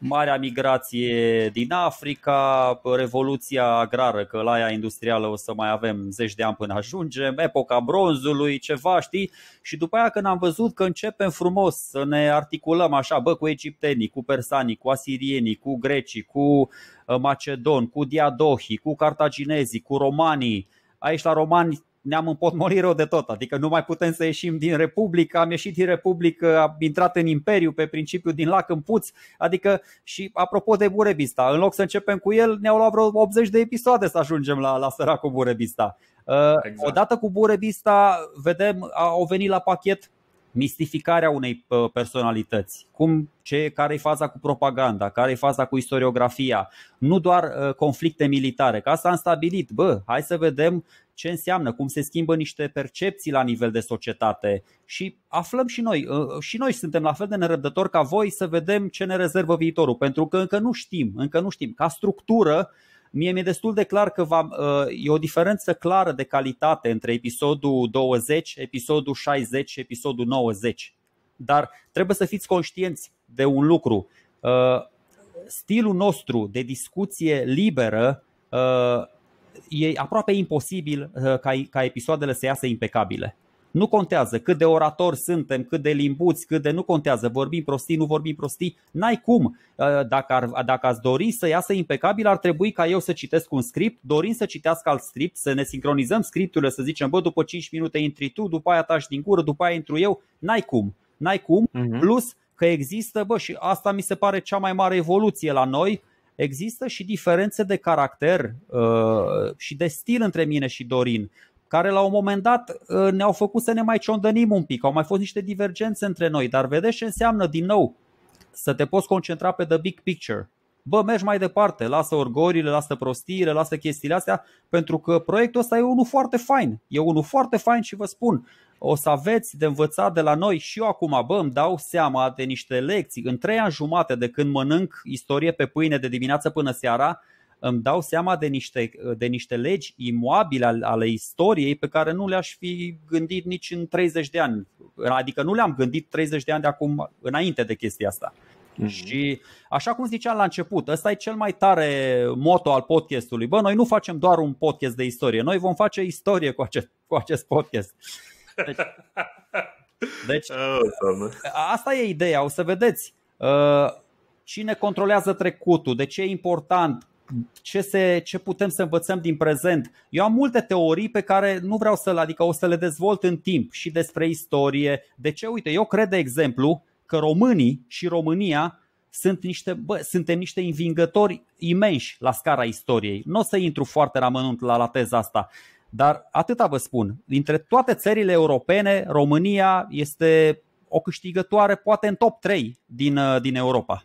marea migrație din Africa, revoluția agrară, că la ea industrială o să mai avem zeci de ani până ajungem, epoca bronzului, ceva, știi? Și după aia când am văzut că începem frumos să ne articulăm așa, bă, cu egiptenii, cu persanii, cu asirienii, cu grecii, cu uh, macedoni, cu diadohii, cu cartaginezii, cu romanii, aici la romani ne-am împotmolit rău de tot, adică nu mai putem să ieșim din Republică, am ieșit din Republică, am intrat în Imperiu pe principiu din lac în puț, adică și apropo de Burebista, în loc să începem cu el, ne-au luat vreo 80 de episoade să ajungem la, la săracul Burebista. Uh, exact. Odată cu Burebista, vedem, au venit la pachet mistificarea unei uh, personalități, cum ce care e faza cu propaganda, care e faza cu istoriografia, nu doar uh, conflicte militare, că asta am stabilit, bă, hai să vedem ce înseamnă, cum se schimbă niște percepții la nivel de societate și aflăm și noi, uh, uh, și noi suntem la fel de nerăbdători ca voi să vedem ce ne rezervă viitorul, pentru că încă nu știm, încă nu știm. Ca structură, Mie mi-e destul de clar că va, uh, e o diferență clară de calitate între episodul 20, episodul 60 și episodul 90. Dar trebuie să fiți conștienți de un lucru. Stilul nostru de discuție liberă e aproape imposibil uh, ca, ca episoadele să iasă impecabile. Nu contează cât de orator suntem, cât de limbuți, cât de nu contează, vorbim prostii, nu vorbim prostii, n-ai cum. Uh, dacă, ar, dacă ați dori să iasă impecabil, ar trebui ca eu să citesc un script, dorim să citească alt script, să ne sincronizăm scripturile, să zicem, bă, după 5 minute intri tu, după aia tași din gură, după aia intru eu, n-ai cum. N-ai cum, uh-huh. plus că există, bă, și asta mi se pare cea mai mare evoluție la noi, există și diferențe de caracter uh, și de stil între mine și Dorin, care la un moment dat uh, ne-au făcut să ne mai ciondănim un pic. Au mai fost niște divergențe între noi, dar vedeți ce înseamnă din nou să te poți concentra pe the big picture bă, mergi mai departe, lasă orgorile, lasă prostiile, lasă chestiile astea, pentru că proiectul ăsta e unul foarte fain. E unul foarte fain și vă spun, o să aveți de învățat de la noi și eu acum, bă, îmi dau seama de niște lecții. În trei ani jumate de când mănânc istorie pe pâine de dimineață până seara, îmi dau seama de niște, de niște legi imoabile ale istoriei pe care nu le-aș fi gândit nici în 30 de ani. Adică nu le-am gândit 30 de ani de acum înainte de chestia asta. Mm-hmm. Și așa cum ziceam la început, ăsta e cel mai tare moto al podcastului. Bă, noi nu facem doar un podcast de istorie, noi vom face istorie cu acest, cu acest podcast. Deci, deci asta e ideea, o să vedeți. Uh, cine controlează trecutul, de ce e important, ce, se, ce putem să învățăm din prezent. Eu am multe teorii pe care nu vreau să le, adică o să le dezvolt în timp și despre istorie. De ce? Uite, eu cred, de exemplu, că românii și România sunt niște, bă, suntem niște invingători imenși la scara istoriei. Nu o să intru foarte rămânând la, la teza asta, dar atâta vă spun. Dintre toate țările europene, România este o câștigătoare poate în top 3 din, uh, din Europa.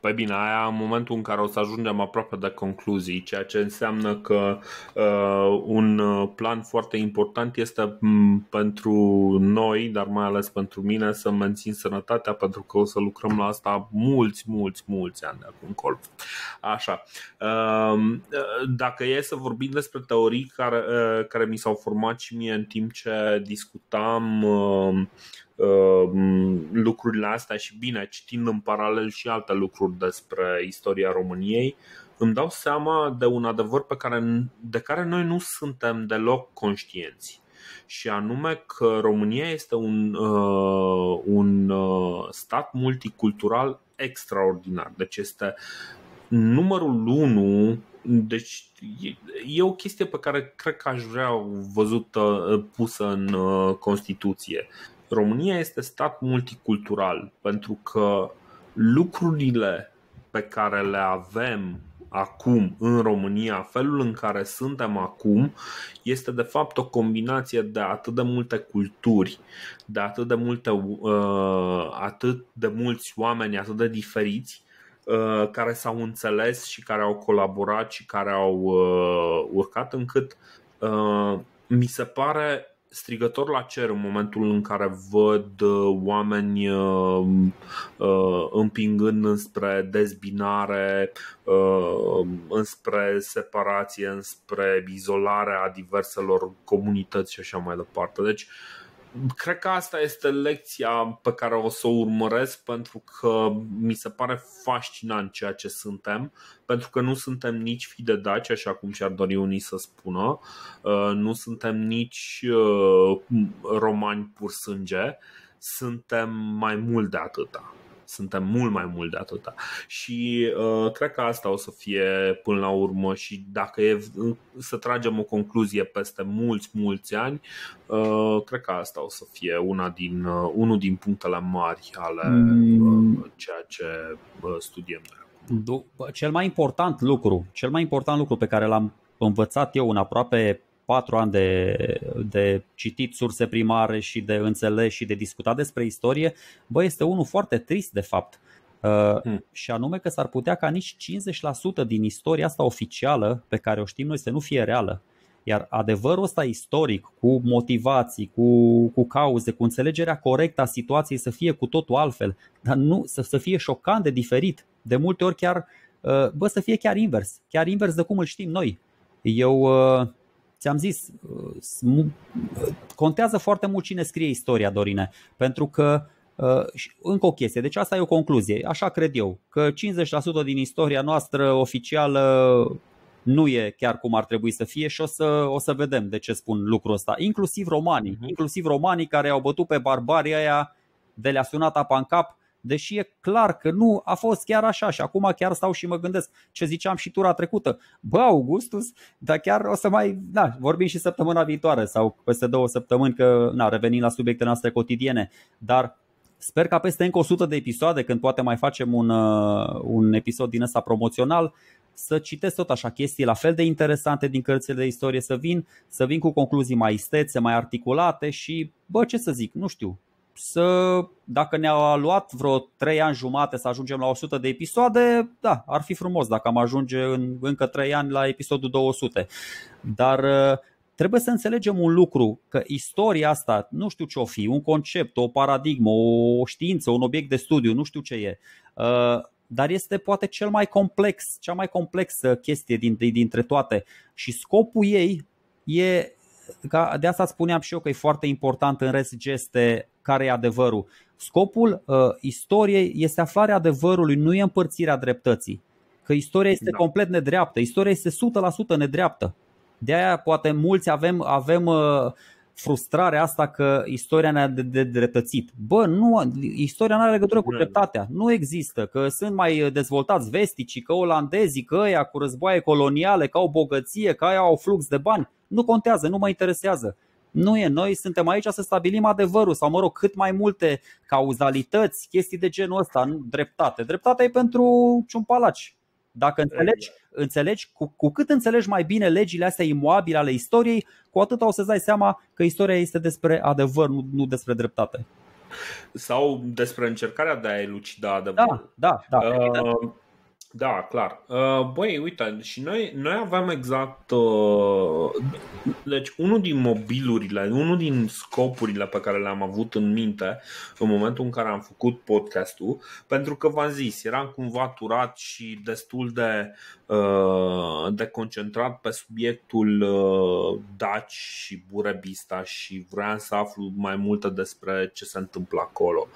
Păi bine, aia în momentul în care o să ajungem aproape de concluzii, ceea ce înseamnă că uh, un uh, plan foarte important este m- mm, pentru noi, dar mai ales pentru mine, să mențin sănătatea, pentru că o să lucrăm la asta mulți, mulți, mulți ani de acum încolo. Așa. Uh, dacă e să vorbim despre teorii care, uh, care mi s-au format și mie în timp ce discutam uh, Uh, lucrurile astea și bine, citind în paralel și alte lucruri despre istoria României, îmi dau seama de un adevăr pe care, de care noi nu suntem deloc conștienți. Și anume că România este un, uh, un uh, stat multicultural extraordinar. Deci este numărul 1 deci e o chestie pe care cred că aș vrea văzută pusă în uh, Constituție. România este stat multicultural pentru că lucrurile pe care le avem acum în România, felul în care suntem acum, este de fapt o combinație de atât de multe culturi, de atât de, multe, uh, atât de mulți oameni, atât de diferiți, uh, care s-au înțeles și care au colaborat și care au uh, urcat, încât mi se pare strigător la cer în momentul în care văd uh, oameni uh, uh, împingând înspre dezbinare, înspre separație, înspre izolarea diverselor comunități și așa mai departe. Deci cred că asta este lecția pe care o să o urmăresc pentru că mi se pare fascinant ceea ce suntem, pentru că nu suntem nici fi de daci, așa cum și-ar dori unii să spună, uh, nu suntem nici uh, romani pur sânge, suntem mai mult de atâta suntem mult mai mult de atâta. Și uh, cred că asta o să fie până la urmă și dacă e uh, să tragem o concluzie peste mulți, mulți ani, uh, cred că asta o să fie una din, uh, unul din punctele mari ale uh, mm. ceea ce uh, studiem noi. Cel mai important lucru, cel mai important lucru pe care l-am învățat eu în aproape patru ani de, de citit surse primare și de înțeles și de discutat despre istorie, bă, este unul foarte trist de fapt. Uh, hmm. Și anume că s-ar putea ca nici 50% din istoria asta oficială pe care o știm noi să nu fie reală. Iar adevărul ăsta istoric, cu motivații, cu, cu cauze, cu înțelegerea corectă a situației să fie cu totul altfel, dar nu să, să fie șocant de diferit. De multe ori chiar, uh, bă, să fie chiar invers, chiar invers de cum îl știm noi. Eu uh, ți-am zis, uh, uh, contează foarte mult cine scrie istoria, Dorine, pentru că uh, încă o chestie, deci asta e o concluzie, așa cred eu, că 50% din istoria noastră oficială nu e chiar cum ar trebui să fie și o să, o să vedem de ce spun lucrul ăsta. Inclusiv romanii, mhm. inclusiv romanii care au bătut pe barbarii aia de le-a sunat apa în cap, deși e clar că nu a fost chiar așa și acum chiar stau și mă gândesc ce ziceam și tura trecută. Bă, Augustus, dar chiar o să mai da, vorbim și săptămâna viitoare sau peste două săptămâni că na, revenim la subiectele noastre cotidiene, dar Sper ca peste încă 100 de episoade, când poate mai facem un, uh, un episod din ăsta promoțional, să citesc tot așa chestii la fel de interesante din cărțile de istorie, să vin, să vin cu concluzii mai istețe, mai articulate și, bă, ce să zic, nu știu, să, dacă ne-a luat vreo 3 ani jumate să ajungem la 100 de episoade, da, ar fi frumos dacă am ajunge în încă 3 ani la episodul 200. Dar uh, trebuie să înțelegem un lucru, că istoria asta, nu știu ce o fi, un concept, o paradigmă, o știință, un obiect de studiu, nu știu ce e, uh, dar este poate cel mai complex, cea mai complexă chestie dintre toate și scopul ei e, ca de asta spuneam și eu că e foarte important în rest geste care e adevărul. Scopul uh, istoriei este aflarea adevărului, nu e împărțirea dreptății. Că istoria este da. complet nedreaptă, istoria este 100% nedreaptă. De aia poate mulți avem, avem uh, frustrarea asta că istoria ne-a dreptățit. Bă, nu, istoria nu are legătură cu dreptatea. Nu există, că sunt mai uh, dezvoltați vesticii, că olandezii, că ăia cu războaie coloniale, că au bogăție, că aia au flux de bani. Nu contează, nu mă interesează. Nu e, noi suntem aici să stabilim adevărul sau, mă rog, cât mai multe cauzalități, chestii de genul ăsta, nu dreptate. Dreptatea e pentru palaci. Dacă exact. înțelegi, înțelegi cu, cu cât înțelegi mai bine legile astea imoabile ale istoriei, cu atât o să-ți dai seama că istoria este despre adevăr, nu, nu despre dreptate. Sau despre încercarea de a elucida adevărul. Da, da, da. Uh, da, clar. Uh, băi, uite, și noi, noi aveam exact. Uh, deci, unul din mobilurile, unul din scopurile pe care le-am avut în minte în momentul în care am făcut podcastul, pentru că v-am zis, eram cumva turat și destul de, uh, de concentrat pe subiectul Daci și Burebista și vreau să aflu mai multe despre ce se întâmplă acolo.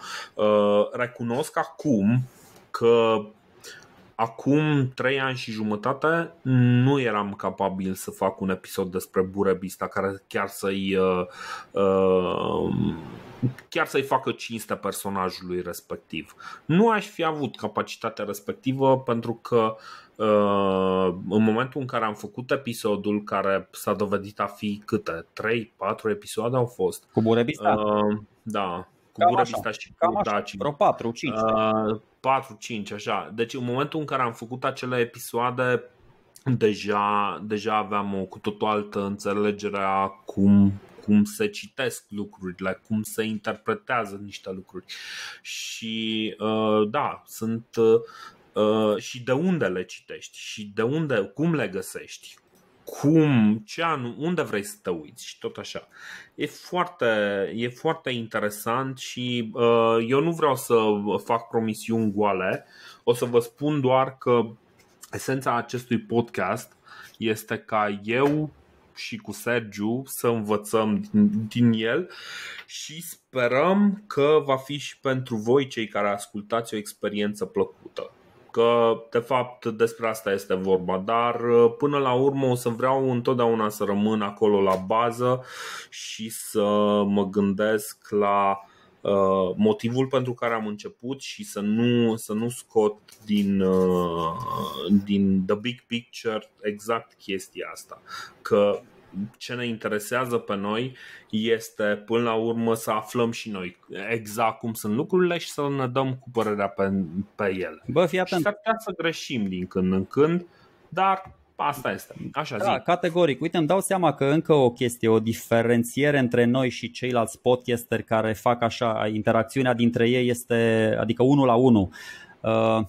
Recunosc acum că acum trei ani și jumătate nu eram capabil să fac un episod despre Burebista care chiar să-i uh, uh, chiar să-i facă cinste personajului respectiv. Nu aș fi avut capacitatea respectivă pentru că uh, în momentul în care am făcut episodul care s-a dovedit a fi câte? 3-4 episoade au fost. Cu Burebista? Da, cu Burebista și cu Daci. Vreo 4-5. 4-5, așa. Deci în momentul în care am făcut acele episoade, deja, deja aveam o cu totul altă înțelegere a cum, cum se citesc lucrurile, cum se interpretează niște lucruri. Și uh, da, sunt uh, uh, și de unde le citești și de unde, cum le găsești, cum, ce an, unde vrei să te uiți și tot așa. E foarte, e foarte interesant și uh, eu nu vreau să fac promisiuni goale, o să vă spun doar că esența acestui podcast este ca eu și cu Sergiu să învățăm din, din el și sperăm că va fi și pentru voi cei care ascultați o experiență plăcută că de fapt despre asta este vorba, dar uh, până la urmă o să vreau întotdeauna să rămân acolo la bază și să mă gândesc la uh, motivul pentru care am început și să nu, să nu scot din, uh, din the big picture exact chestia asta. Că ce ne interesează pe noi este până la urmă să aflăm și noi exact cum sunt lucrurile și să ne dăm cu părerea pe, pe ele. Bă, fii atent. Și s-ar putea să greșim din când în când, dar asta este. Așa da, zic. categoric. Uite, îmi dau seama că încă o chestie, o diferențiere între noi și ceilalți podcasteri care fac așa, interacțiunea dintre ei este, adică unul la unul. Uh,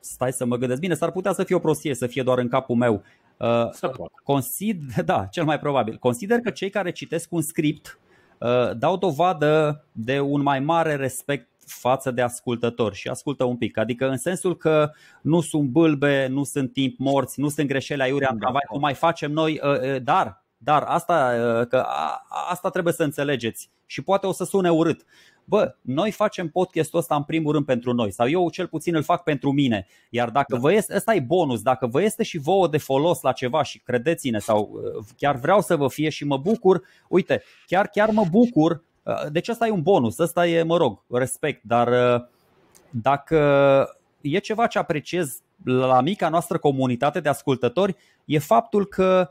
stai să mă gândesc. Bine, s-ar putea să fie o prostie, să fie doar în capul meu. Uh, consider, da, cel mai probabil. Consider că cei care citesc un script uh, dau dovadă de un mai mare respect față de ascultător și ascultă un pic. Adică în sensul că nu sunt bâlbe, nu sunt timp morți, nu sunt greșeli aiurea în da. cum mai facem noi, uh, uh, dar dar asta, ă, că asta trebuie să înțelegeți și poate o să sune urât. Bă, noi facem podcastul ăsta în primul rând pentru noi sau eu cel puțin îl fac pentru mine. Iar dacă da. vă este, ăsta e bonus, dacă vă este și vouă de folos la ceva și credeți-ne sau ă, chiar vreau să vă fie și mă bucur, uite, chiar chiar mă bucur. Ă, deci ăsta e un bonus, ăsta e, mă rog, respect, dar dacă e ceva ce apreciez la mica noastră comunitate de ascultători, e faptul că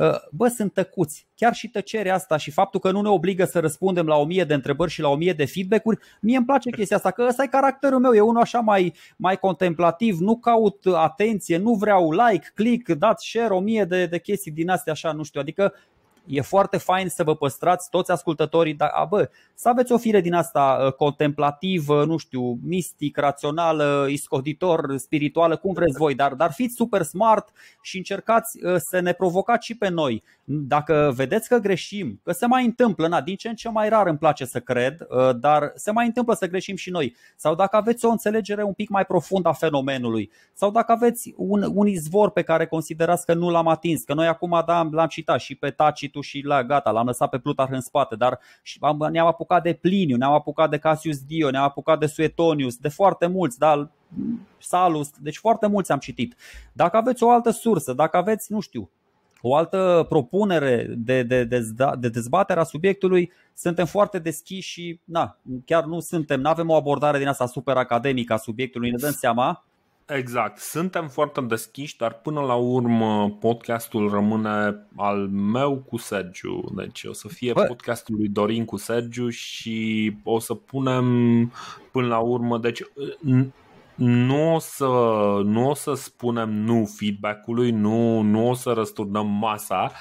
Ă, bă, sunt tăcuți. Chiar și tăcerea asta și faptul că nu ne obligă să răspundem la o mie de întrebări și la o mie de feedback-uri, mie îmi place chestia asta, că ăsta e caracterul meu, e unul așa mai, mai contemplativ, nu caut atenție, nu vreau like, click, dați share, o mie de, de chestii din astea așa, nu știu, adică E foarte fain să vă păstrați toți ascultătorii, dar a, bă, să aveți o fire din asta uh, contemplativă, nu știu, mistic, rațională, iscoditor, spirituală, cum vreți voi, dar, dar fiți super smart și încercați uh, să ne provocați și pe noi. Dacă vedeți că greșim, că se mai întâmplă, na, din ce în ce mai rar îmi place să cred, uh, dar se mai întâmplă să greșim și noi. Sau dacă aveți o înțelegere un pic mai profundă a fenomenului, sau dacă aveți un, un izvor pe care considerați că nu l-am atins, că noi acum da, l-am citat și pe tacit tu și la gata, l-am lăsat pe Plutar în spate, dar ne-am apucat de Pliniu, ne-am apucat de Cassius Dio, ne-am apucat de Suetonius, de foarte mulți, dar Salus, deci foarte mulți am citit. Dacă aveți o altă sursă, dacă aveți, nu știu, o altă propunere de, de, de, de dezbaterea subiectului, suntem foarte deschiși și na, chiar nu suntem, nu avem o abordare din asta super academică a subiectului, ne dăm seama, Exact. Suntem foarte deschiși, dar până la urmă podcastul rămâne al meu cu Sergiu. Deci o să fie Bă. podcastul lui Dorin cu Sergiu și o să punem până la urmă. Deci nu o să, nu o să spunem nu feedback-ului, nu, nu o să răsturnăm masa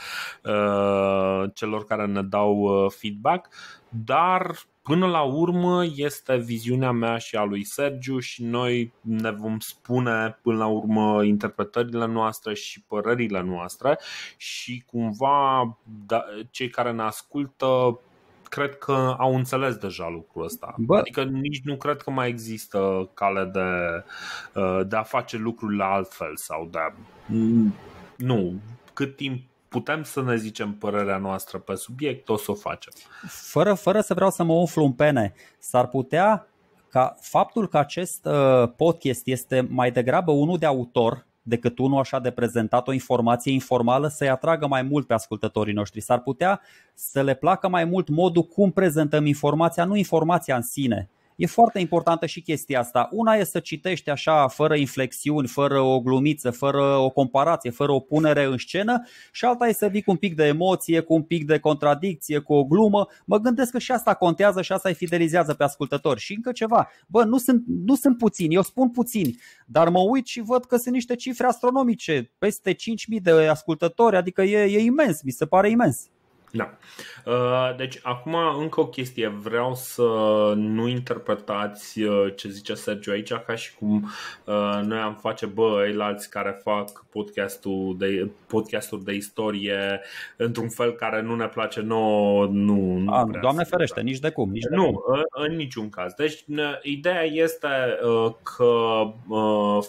uh, celor care ne dau uh, feedback, dar Până la urmă este viziunea mea și a lui Sergiu și noi ne vom spune până la urmă interpretările noastre și părerile noastre și cumva da, cei care ne ascultă cred că au înțeles deja lucrul ăsta. Bă. Adică nici nu cred că mai există cale de, uh, de a face lucrurile altfel sau de. Mm, nu. Cât timp putem să ne zicem părerea noastră pe subiect, o să o facem. Fără, fără să vreau să mă umflu în pene, s-ar putea ca faptul că acest uh, podcast este mai degrabă unul de autor decât unul așa de prezentat, o informație informală, să-i atragă mai mult pe ascultătorii noștri. S-ar putea să le placă mai mult modul cum prezentăm informația, nu informația în sine, E foarte importantă și chestia asta. Una e să citești așa, fără inflexiuni, fără o glumiță, fără o comparație, fără o punere în scenă și alta e să vii cu un pic de emoție, cu un pic de contradicție, cu o glumă. Mă gândesc că și asta contează și asta îi fidelizează pe ascultători. Și încă ceva, bă, nu sunt, nu sunt puțini, eu spun puțini, dar mă uit și văd că sunt niște cifre astronomice, peste 5.000 de ascultători, adică e, e imens, mi se pare imens. Da. Uh, deci, acum încă o chestie. Vreau să nu interpretați uh, ce zice Sergio aici ca și cum uh, noi am face, bă, alții care fac podcastul de, podcasturi de istorie într-un fel care nu ne place nouă, nu. nu A, prea doamne ferește, nici de cum. Nici de nu, cum. în niciun caz. Deci, ideea este că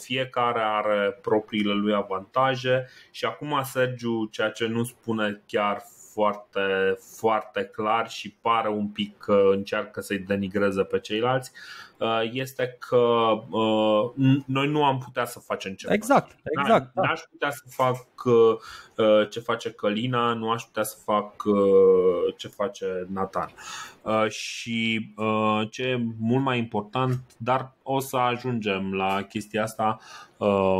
fiecare are propriile lui avantaje și acum Sergio ceea ce nu spune chiar foarte, foarte clar și pare un pic că încearcă să-i denigreze pe ceilalți. Uh, este că uh, noi nu am putea să facem ceva. Exact, exact. Da. nu aș putea să fac uh, ce face Călina, nu aș putea să fac ce face Nathan. Și ce e mult mai important, dar o să ajungem la chestia asta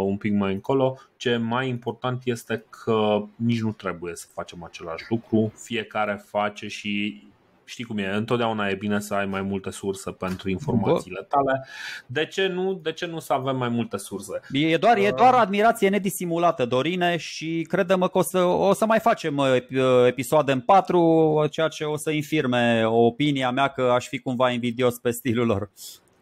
un pic mai încolo, ce mai important este că nici nu trebuie să facem același lucru, fiecare face și știi cum e, întotdeauna e bine să ai mai multe surse pentru informațiile tale. De ce nu, de ce nu să avem mai multe surse? E doar, e uh. doar admirație nedisimulată, Dorine, și credem că o să, o să mai facem uh, uh, episoade în patru, ceea ce o să infirme opinia mea că aș fi cumva invidios pe stilul lor.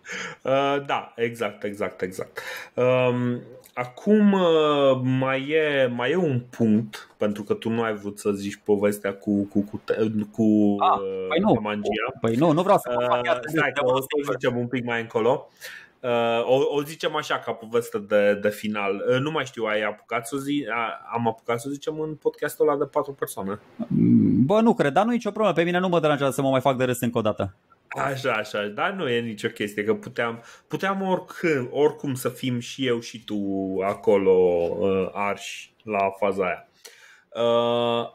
Uh, da, exact, exact, exact. Um, acum uh, mai e, mai e un punct, pentru că tu nu ai vrut să zici povestea cu, cu, cu, cu ah, uh, păi nu. Mangia. Păi nu, nu vreau să uh, fac Stai că o să zicem un pic mai încolo. Uh, o, o zicem așa ca poveste de, de final. Uh, nu mai știu, ai apucat să zi, a, am apucat să zicem în podcastul ăla de patru persoane. Bă, nu cred, dar nu e nicio problemă. Pe mine nu mă deranjează să mă mai fac de râs încă o dată. Așa, așa, dar nu e nicio chestie, că puteam, puteam oricând, oricum să fim și eu și tu acolo uh, arși la faza aia. Uh,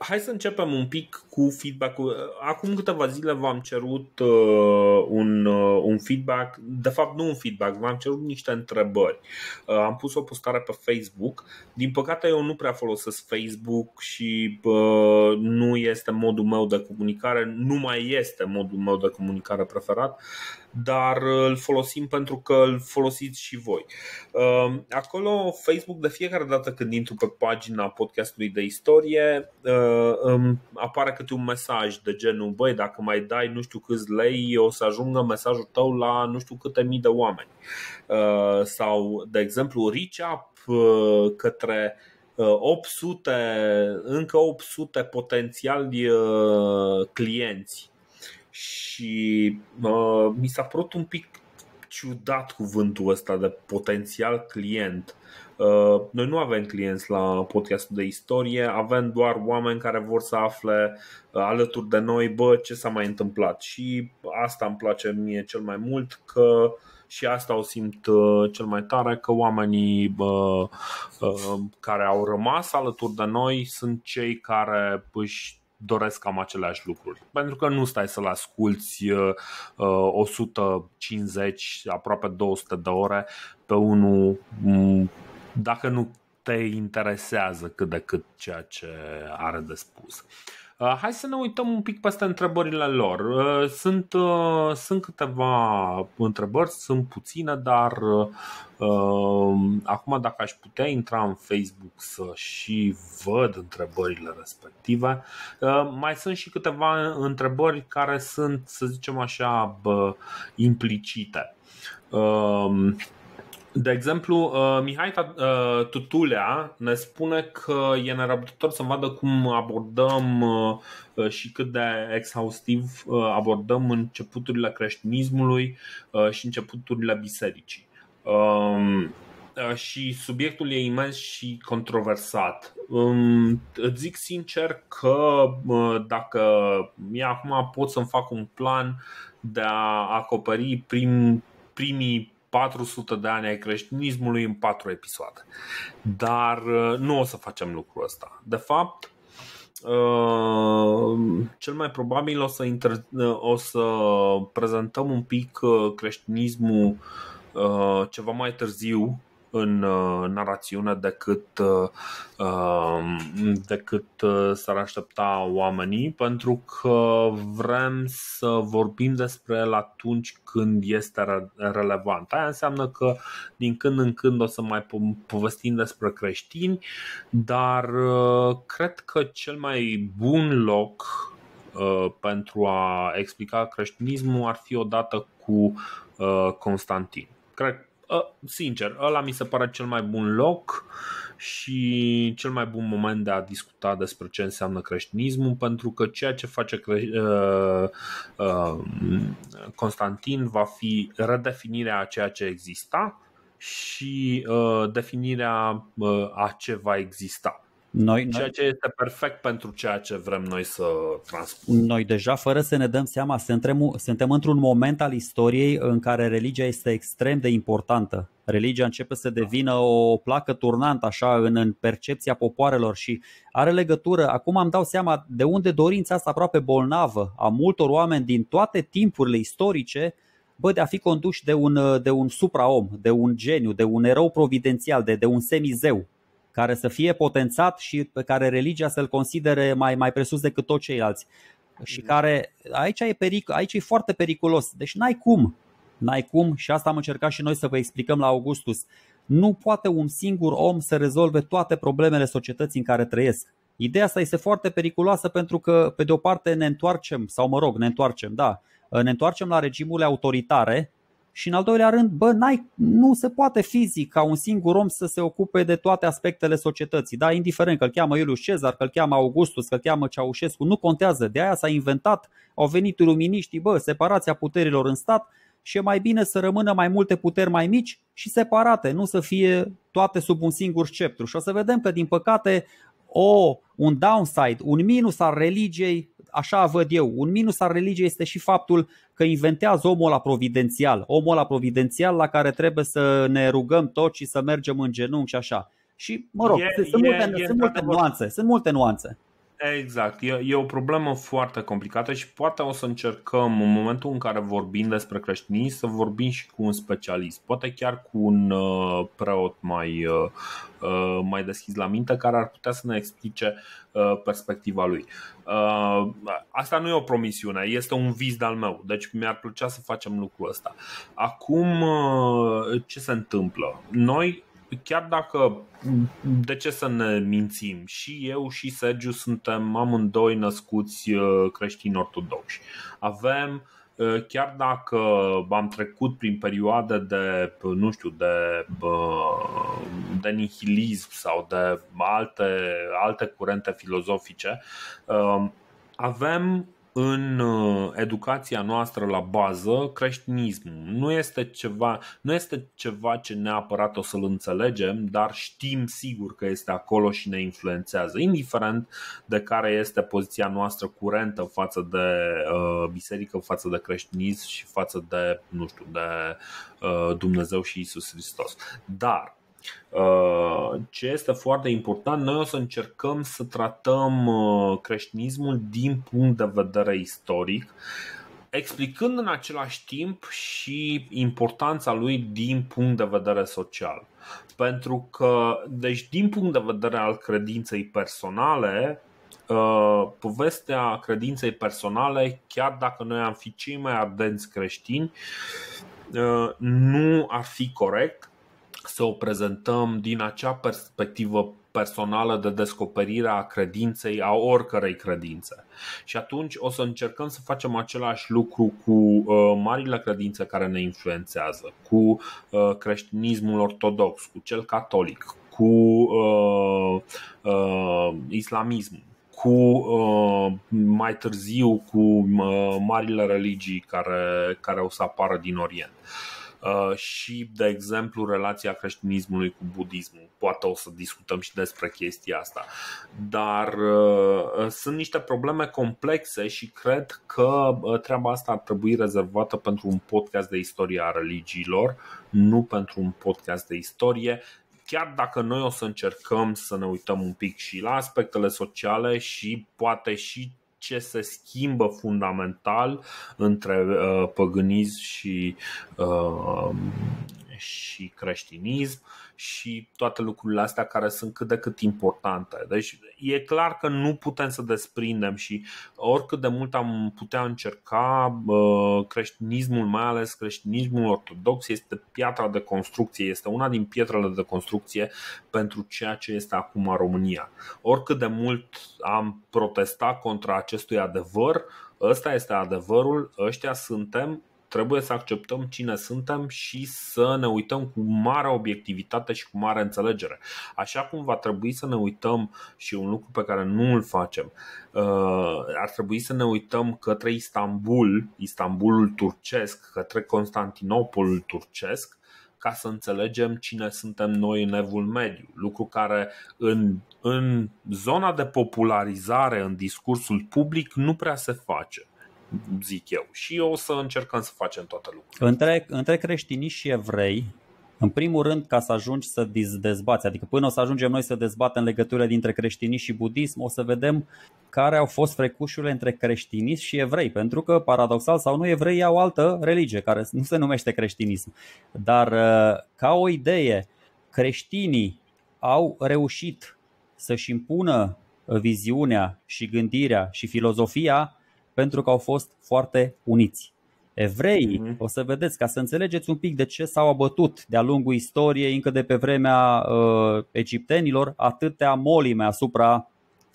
hai să începem un pic cu feedback-ul. Acum câteva zile v-am cerut uh, un, uh, un feedback, de fapt nu un feedback, v-am cerut niște întrebări. Uh, am pus o postare pe Facebook. Din păcate eu nu prea folosesc Facebook și uh, nu este modul meu de comunicare, nu mai este modul meu de comunicare preferat dar îl folosim pentru că îl folosiți și voi. Ehm, acolo Facebook de fiecare dată când intru pe pagina podcastului de istorie ehm, apare câte un mesaj de genul Băi, dacă mai dai nu știu câți lei o să ajungă mesajul tău la nu știu câte mii de oameni ehm, Sau, de exemplu, reach up către 800, încă 800 potențiali clienți și uh, mi s-a părut un pic ciudat cuvântul ăsta de potențial client. Uh, noi nu avem clienți la podcastul de istorie, avem doar oameni care vor să afle uh, alături de noi bă, ce s-a mai întâmplat și asta îmi place mie cel mai mult că și asta o simt uh, cel mai tare că oamenii uh, care au rămas alături de noi sunt cei care își doresc cam aceleași lucruri. Pentru că nu stai să-l asculti 150, aproape 200 de ore pe unul, dacă nu te interesează cât de cât ceea ce are de spus. Uh, hai să ne uităm un pic peste întrebările lor. Uh, sunt, uh, sunt câteva întrebări, sunt puține, dar acum dacă aș putea intra în Facebook să și văd întrebările respective, mai sunt și câteva întrebări care sunt, să zicem așa, implicite. De exemplu, uh, Mihai uh, Tutulea ne spune că e nerăbdător să vadă cum abordăm uh, și cât de exhaustiv abordăm începuturile creștinismului și începuturile bisericii. Um, și subiectul e imens și controversat. Um, îți zic sincer că dacă e acum pot să-mi fac un plan de a acoperi prim, primii 400 de ani ai creștinismului în 4 episoade. Dar uh, nu o să facem lucrul ăsta. De fapt, uh, cel mai probabil o să, inter- uh, o să prezentăm un pic creștinismul ceva mai târziu în uh, narațiune decât, uh, um, decât uh, s-ar aștepta oamenii, pentru că vrem să vorbim despre el atunci când este re- relevant. Aia înseamnă că din când în când o să mai po- povestim despre creștini, dar uh, cred că cel mai bun loc uh, pentru a explica creștinismul ar fi odată cu uh, Constantin. Cred Ă, sincer, ăla mi se pare cel mai bun loc și cel mai bun moment de a discuta despre ce înseamnă creștinismul, pentru că ceea ce face cre- uh, uh, Constantin va fi redefinirea a ceea ce exista și uh, definirea uh, a ce va exista. Noi, noi, ceea ce este perfect pentru ceea ce vrem noi să transpunem. Noi deja, fără să ne dăm seama, suntem, suntem într-un moment al istoriei în care religia este extrem de importantă. Religia începe să devină o placă turnantă așa în, în percepția popoarelor și are legătură. Acum am dau seama de unde dorința asta aproape bolnavă a multor oameni din toate timpurile istorice bă, de a fi conduși de un, de un supraom, de un geniu, de un erou providențial, de, de un semizeu care să fie potențat și pe care religia să-l considere mai, mai presus decât toți ceilalți. Și care aici e, peric, aici e foarte periculos. Deci n-ai cum. N-ai cum și asta am încercat și noi să vă explicăm la Augustus. Nu poate un singur om să rezolve toate problemele societății în care trăiesc. Ideea asta este foarte periculoasă pentru că, pe de o parte, ne întoarcem, sau mă rog, ne întoarcem, da, ne întoarcem la regimurile autoritare, și în al doilea rând, bă, n nu se poate fizic ca un singur om să se ocupe de toate aspectele societății. Da, indiferent că îl cheamă Iulius Cezar, că îl cheamă Augustus, că îl cheamă Ceaușescu, nu contează. De aia s-a inventat, au venit luminiștii, bă, separația puterilor în stat și e mai bine să rămână mai multe puteri mai mici și separate, nu să fie toate sub un singur sceptru. Și o să vedem că, din păcate, o, un downside, un minus al religiei așa văd eu, un minus al religiei este și faptul că inventează omul la providențial, omul la providențial la care trebuie să ne rugăm tot și să mergem în genunchi și așa. Și, mă rog, e, sunt, e, multe, e, sunt multe nuanțe, sunt multe nuanțe. Exact, e, e o problemă foarte complicată și poate o să încercăm în momentul în care vorbim despre creștinism să vorbim și cu un specialist, poate chiar cu un uh, preot mai, uh, uh mai deschis la minte care ar putea să ne explice uh, perspectiva lui. Uh, asta nu e o promisiune, este un vis al meu, deci mi-ar plăcea să facem lucrul ăsta. Acum, uh, ce se întâmplă? Noi chiar dacă, de ce să ne mințim, și eu și Sergiu suntem amândoi născuți uh, creștini ortodoxi. Avem, uh, chiar dacă am trecut prin perioade de, nu știu, de, uh, de nihilism sau de alte, alte curente filozofice, avem în uh, educația noastră la bază creștinismul. Nu este ceva, nu este ceva ce neapărat o să-l înțelegem, dar știm sigur că este acolo și ne influențează, indiferent de care este poziția noastră curentă față de uh, biserică, față de creștinism și față de, nu știu, de uh, Dumnezeu și Isus Hristos. Dar Uh, ce este foarte important, noi o să încercăm să tratăm uh, creștinismul din punct de vedere istoric, explicând în același timp și importanța lui din punct de vedere social. Pentru că, deci, din punct de vedere al credinței personale, uh, povestea credinței personale, chiar dacă noi am fi cei mai ardenți creștini, nu ar fi corect să o prezentăm din acea perspectivă personală de descoperire a credinței, a oricărei credințe. Și atunci o să încercăm să facem același lucru cu uh, marile credințe care ne influențează, cu uh, creștinismul ortodox, cu cel catolic, cu uh, uh, islamismul cu uh, mai târziu cu uh, marile religii care, care o să apară din Orient. Uh, Uh, și, de exemplu, relația creștinismului cu budismul. Poate o să discutăm și despre chestia asta. Dar uh, sunt niște probleme complexe și cred că uh, treaba asta ar trebui rezervată pentru un podcast de istoria religiilor, nu pentru un podcast de istorie chiar dacă noi o să încercăm să ne uităm un pic și la aspectele sociale și poate și ce se schimbă fundamental între uh, păgânism și, uh, și creștinism și toate lucrurile astea care sunt cât de cât importante. Deci e clar că nu putem să desprindem și oricât de mult am putea încerca, creștinismul, mai ales creștinismul ortodox, este piatra de construcție, este una din pietrele de construcție pentru ceea ce este acum România. Oricât de mult am protestat contra acestui adevăr, ăsta este adevărul, ăștia suntem, trebuie să acceptăm cine suntem și să ne uităm cu mare obiectivitate și cu mare înțelegere. Așa cum va trebui să ne uităm și un lucru pe care nu îl facem, uh, ar trebui să ne uităm către Istanbul, Istanbulul turcesc, către Constantinopolul turcesc, ca să înțelegem cine suntem noi în evul mediu. Lucru care în, în zona de popularizare, în discursul public, nu prea se face zic eu. Și o să încercăm să facem toate lucrurile. Între, între creștini și evrei, în primul rând, ca să ajungi să dezbați, adică până o să ajungem noi să dezbatem legăturile dintre creștinism și budism, o să vedem care au fost frecușurile între creștinism și evrei, pentru că, paradoxal sau nu, evrei au altă religie care nu se numește creștinism. Dar, uh, ca o idee, creștinii au reușit să-și impună viziunea și gândirea și filozofia pentru că au fost foarte uniți. Evreii, mhm. o să vedeți, ca să înțelegeți un pic de ce s-au abătut de-a lungul istoriei, încă de pe vremea uh, egiptenilor, atâtea molime asupra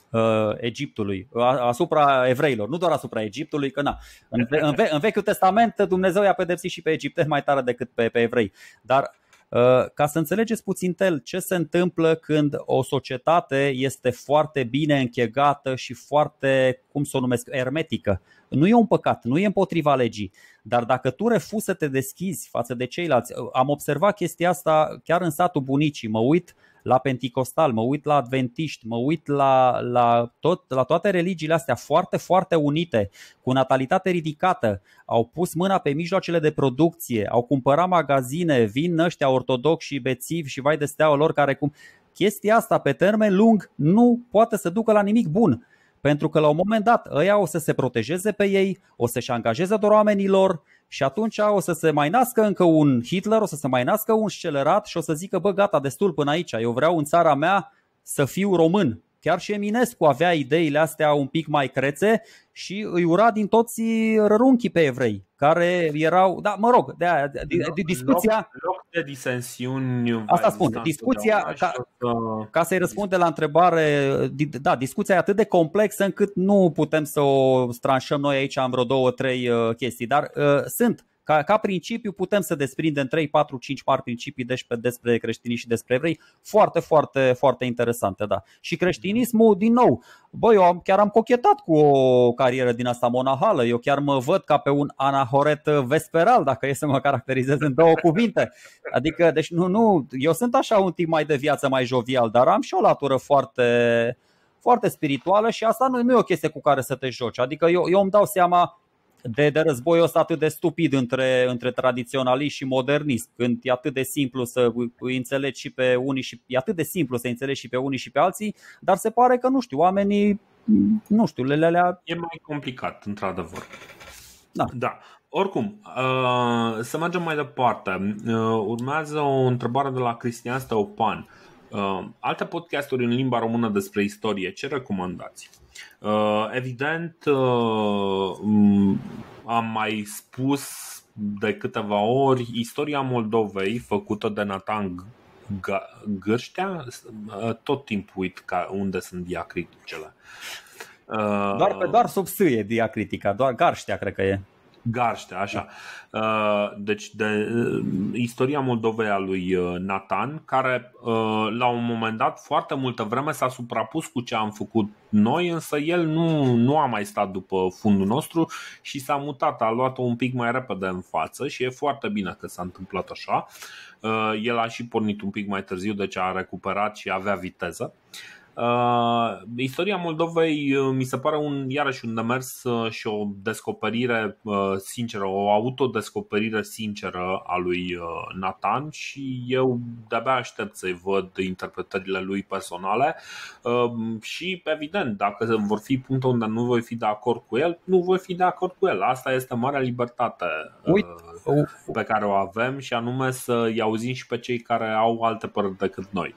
uh, Egiptului, asupra evreilor, nu doar asupra Egiptului, că na. În, ve- în, ve- în Vechiul Testament Dumnezeu i-a pedepsit și pe egipteni mai tare decât pe, pe evrei. Dar Uh, ca să înțelegeți puțin tel ce se întâmplă când o societate este foarte bine închegată și foarte, cum să o numesc, ermetică nu e un păcat, nu e împotriva legii, dar dacă tu refuzi să te deschizi față de ceilalți, uh, am observat chestia asta chiar în satul bunicii, mă uit la penticostal, mă uit la adventiști, mă uit la, la, tot, la toate religiile astea foarte, foarte unite, cu natalitate ridicată, au pus mâna pe mijloacele de producție, au cumpărat magazine, vin ăștia ortodoxi și bețivi și vai de steaua lor care cum... Chestia asta pe termen lung nu poate să ducă la nimic bun pentru că la un moment dat ăia o să se protejeze pe ei, o să-și angajeze doar oamenilor și atunci o să se mai nască încă un Hitler, o să se mai nască un scelerat și o să zică, bă, gata, destul până aici, eu vreau în țara mea să fiu român, Chiar și Eminescu avea ideile astea un pic mai crețe și îi ura din toți rărunchii pe evrei, care erau, da, mă rog, de aia, discuția... Loc, loc de disensiuni... Asta spun, discuția, ca, ca să-i răspunde la întrebare, da, discuția e atât de complexă încât nu putem să o stranșăm noi aici am vreo două, trei uh, chestii, dar uh, sunt ca, ca principiu putem să desprindem 3, 4, 5 mari principii deci despre, despre creștinii și despre evrei, foarte, foarte, foarte interesante, da. Și creștinismul, din nou, bă, eu am, chiar am cochetat cu o carieră din asta monahală, eu chiar mă văd ca pe un anahoret uh, vesperal, dacă e să mă caracterizez în două cuvinte. Adică, deci nu, nu, eu sunt așa un tip mai de viață, mai jovial, dar am și o latură foarte, foarte spirituală și asta nu, nu e o chestie cu care să te joci. Adică eu, eu îmi dau seama de, de războiul ăsta atât de stupid între, între tradiționaliști și modernism, când e atât de simplu să îi înțelegi și pe unii și e atât de simplu să înțelegi și pe unii și pe alții, dar se pare că nu știu, oamenii nu știu, le le E mai complicat, într-adevăr. Da. da. Oricum, uh, să mergem mai departe. Uh, urmează o întrebare de la Cristian Stăupan. Um, alte podcasturi în limba română despre istorie, ce recomandați? Uh, evident, uh, am mai spus de câteva ori istoria Moldovei făcută de Natan Gârștea, uh, tot timpul uit ca unde sunt diacriticele. Doar pe doar sub diacritica, doar Garștea cred că e. Garște, așa. Uh, deci, de uh, istoria Moldovei a lui uh, Nathan, care la un moment dat, foarte multă vreme, s-a suprapus cu ce am făcut noi, însă el nu, nu a mai stat după fundul nostru și s-a mutat, a luat-o un pic mai repede în față și e foarte bine că s-a întâmplat așa. El a și pornit un pic mai târziu, deci a recuperat și avea viteză. Uh, istoria Moldovei uh, mi se pare un, iarăși un demers uh, și o descoperire uh, sinceră, o autodescoperire sinceră a lui uh, Nathan și eu de-abia aștept să-i văd interpretările lui personale uh, și evident, dacă vor fi puncte unde nu voi fi de acord cu el, nu voi fi de acord cu el. Asta este marea libertate uh, Uit. Uh, pe care o avem și anume să-i auzim și pe cei care au alte păreri decât noi.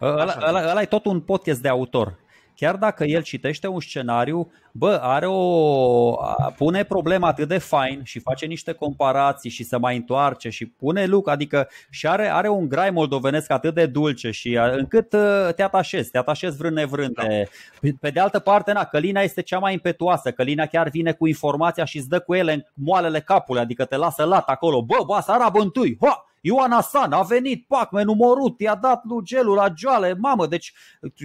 Ăla e tot un podcast drept de autor. Chiar dacă el citește un scenariu, bă, are o, pune problema atât de fain și face niște comparații și se mai întoarce și pune luc, adică și are, are un grai moldovenesc atât de dulce și încât ă, te atașezi, te atașezi vrând nevrând. Da. Pe de altă parte, na, Călina este cea mai impetuoasă, Călina chiar vine cu informația și îți dă cu ele în moalele capului, adică te lasă lat acolo, bă, boasa arabă întâi, ha! Ioan Asan a venit, pac, m-a numărut, i-a dat lui gelul la joale, mamă, deci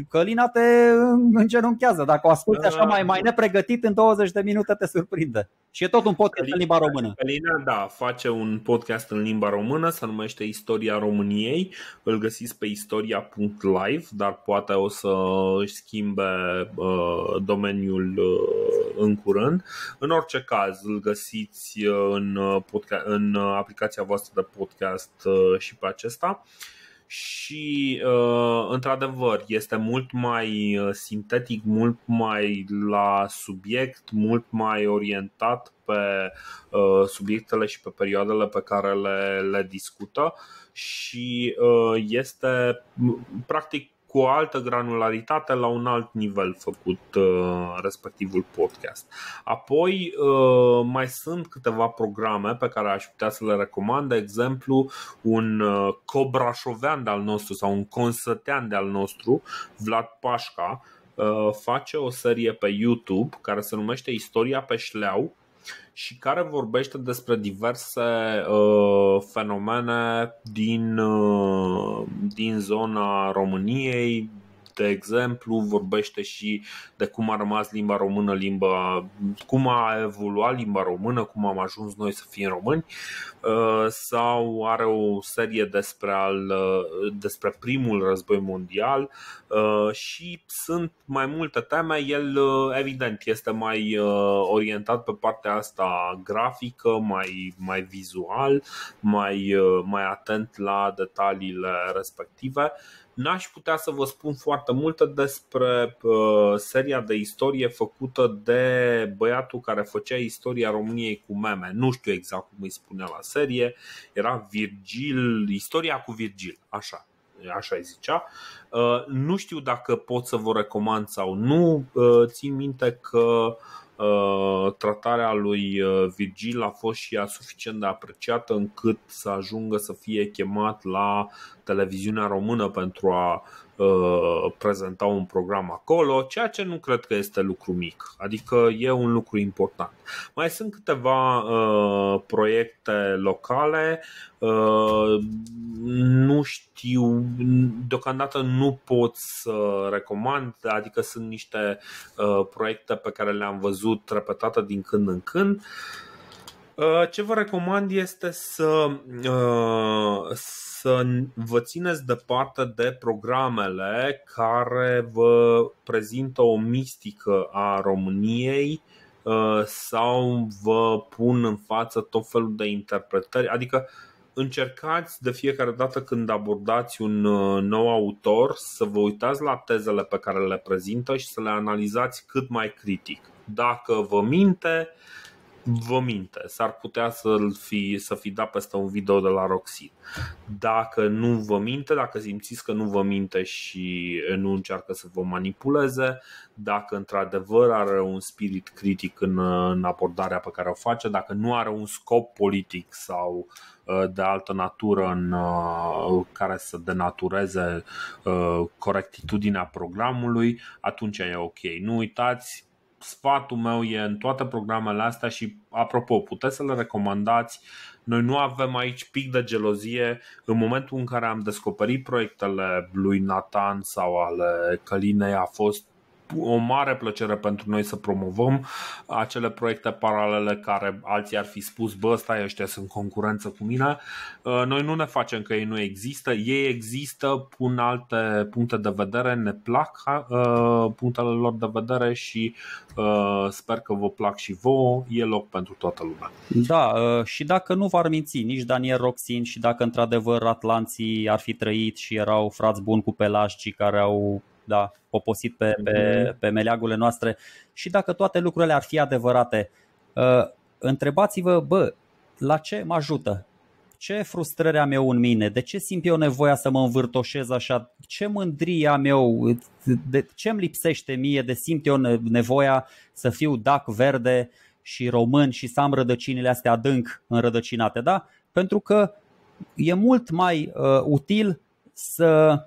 Călina te îngenunchează. Dacă o asculti așa mai, mai nepregătit, în 20 de minute te surprinde. Și e tot un podcast Călina, în limba română. Călina, da, face un podcast în limba română, se numește Istoria României, îl găsiți pe istoria.live, dar poate o să își schimbe uh, domeniul uh, în curând. În orice caz, îl găsiți uh, în, uh, podcast, în uh, aplicația voastră de podcast acest, uh, și pe acesta și uh, într-adevăr este mult mai uh, sintetic, mult mai la subiect, mult mai orientat pe subiectele și pe perioadele pe care le, le discută și este practic cu o altă granularitate la un alt nivel făcut uh, respectivul podcast. Apoi uh, mai sunt câteva programe pe care aș putea să le recomand, de exemplu un uh, cobrașovean de-al nostru sau un consătean de-al nostru, Vlad Pașca, face o serie pe YouTube care se numește Istoria pe șleau și care vorbește despre diverse uh, fenomene din uh, din zona României, de exemplu, vorbește și de cum a rămas limba română, limba, cum a evoluat limba română, cum am ajuns noi să fim români uh, sau are o serie despre, al, uh, despre primul război mondial uh, și sunt mai multe teme. El, evident, este mai orientat pe partea asta grafică, mai, mai vizual, mai, mai atent la detaliile respective. N-aș putea să vă spun foarte multe despre uh, seria de istorie făcută de băiatul care făcea istoria României cu meme. Nu știu exact cum îi spunea la serie. Era Virgil, istoria cu Virgil, așa. Așa îi zicea. Uh, nu știu dacă pot să vă recomand sau nu. Uh, țin minte că uh, Uh, tratarea lui uh, Virgil a fost și ea suficient de apreciată încât să ajungă să fie chemat la televiziunea română pentru a Uh, prezenta un program acolo, ceea ce nu cred că este lucru mic, adică e un lucru important. Mai sunt câteva uh, proiecte locale, uh, nu știu, deocamdată nu pot să recomand, adică sunt niște uh, proiecte pe care le-am văzut repetate din când în când. Uh, ce vă recomand este să, uh, să să vă țineți departe de programele care vă prezintă o mistică a României uh, sau vă pun în față tot felul de interpretări. Adică încercați de fiecare dată când abordați un uh, nou autor să vă uitați la tezele pe care le prezintă și să le analizați cât mai critic. Dacă vă minte, vă minte, s-ar putea să-l fi, să fi dat peste un video de la Roxy. Dacă nu vă minte, dacă simțiți că nu vă minte și nu încearcă să vă manipuleze, dacă într-adevăr are un spirit critic în, în abordarea pe care o face, dacă nu are un scop politic sau uh, de altă natură în uh, care să denatureze uh, corectitudinea programului, atunci e ok. Nu uitați, sfatul meu e în toate programele astea și, apropo, puteți să le recomandați. Noi nu avem aici pic de gelozie. În momentul în care am descoperit proiectele lui Nathan sau ale Călinei a fost o mare plăcere pentru noi să promovăm acele proiecte paralele care alții ar fi spus, bă, stai, ăștia sunt concurență cu mine. Uh, noi nu ne facem că ei nu există, ei există, pun alte puncte de vedere, ne plac uh, punctele lor de vedere și uh, sper că vă plac și vouă, e loc pentru toată lumea. Da, și dacă nu v-ar minți nici Daniel Roxin și dacă într-adevăr atlanții ar fi trăit și erau frați buni cu pelașcii care au da, poposit pe, pe, mhm. pe meleagurile noastre și dacă toate lucrurile ar fi adevărate, uh, întrebați-vă, bă, la ce mă ajută? Ce frustrări am eu în mine? De ce simt eu nevoia să mă învârtoșez așa? Ce mândrie am eu? De ce îmi lipsește mie de simt eu nevoia să fiu dac verde și român și să am rădăcinile astea adânc înrădăcinate, da? Pentru că e mult mai uh, util să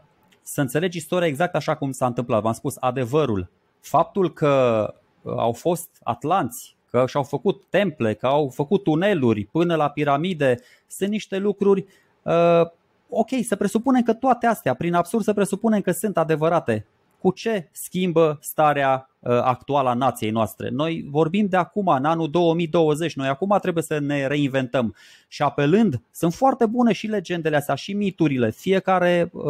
să înțelegi istoria exact așa cum s-a întâmplat. V-am spus adevărul. Faptul că uh, au fost atlanți, că și-au făcut temple, că au făcut tuneluri până la piramide, sunt niște lucruri uh, ok, să presupunem că toate astea, prin absurd să presupunem că sunt adevărate cu ce schimbă starea uh, actuală a nației noastre. Noi vorbim de acum, în anul 2020, noi acum trebuie să ne reinventăm și apelând, sunt foarte bune și legendele astea și miturile, fiecare uh,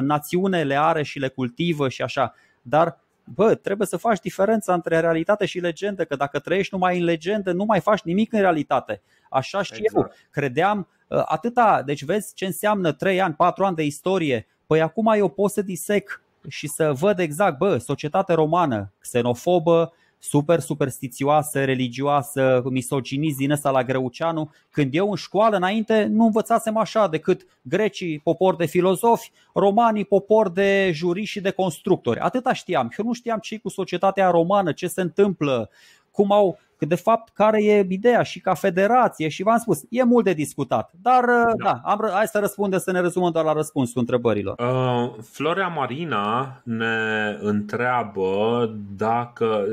națiune le are și le cultivă și așa, dar bă, trebuie să faci diferența între realitate și legendă, că dacă trăiești numai în legendă, nu mai faci nimic în realitate. Așa și exact. eu credeam uh, atâta, deci vezi ce înseamnă 3 ani, 4 ani de istorie, păi acum eu pot să disec și să văd exact, bă, societate romană, xenofobă, super superstițioasă, religioasă, misoginist din ăsta la Greuceanu. Când eu în școală înainte nu învățasem așa decât grecii popor de filozofi, romanii popor de juriști și de constructori. Atâta știam. Eu nu știam ce cu societatea romană, ce se întâmplă, cum au, de fapt, care e ideea și ca federație și v-am spus, e mult de discutat. Dar uh, da, da am, hai să răspundem, să ne rezumăm doar la răspunsul întrebărilor. Uh, Florea Marina ne întreabă dacă,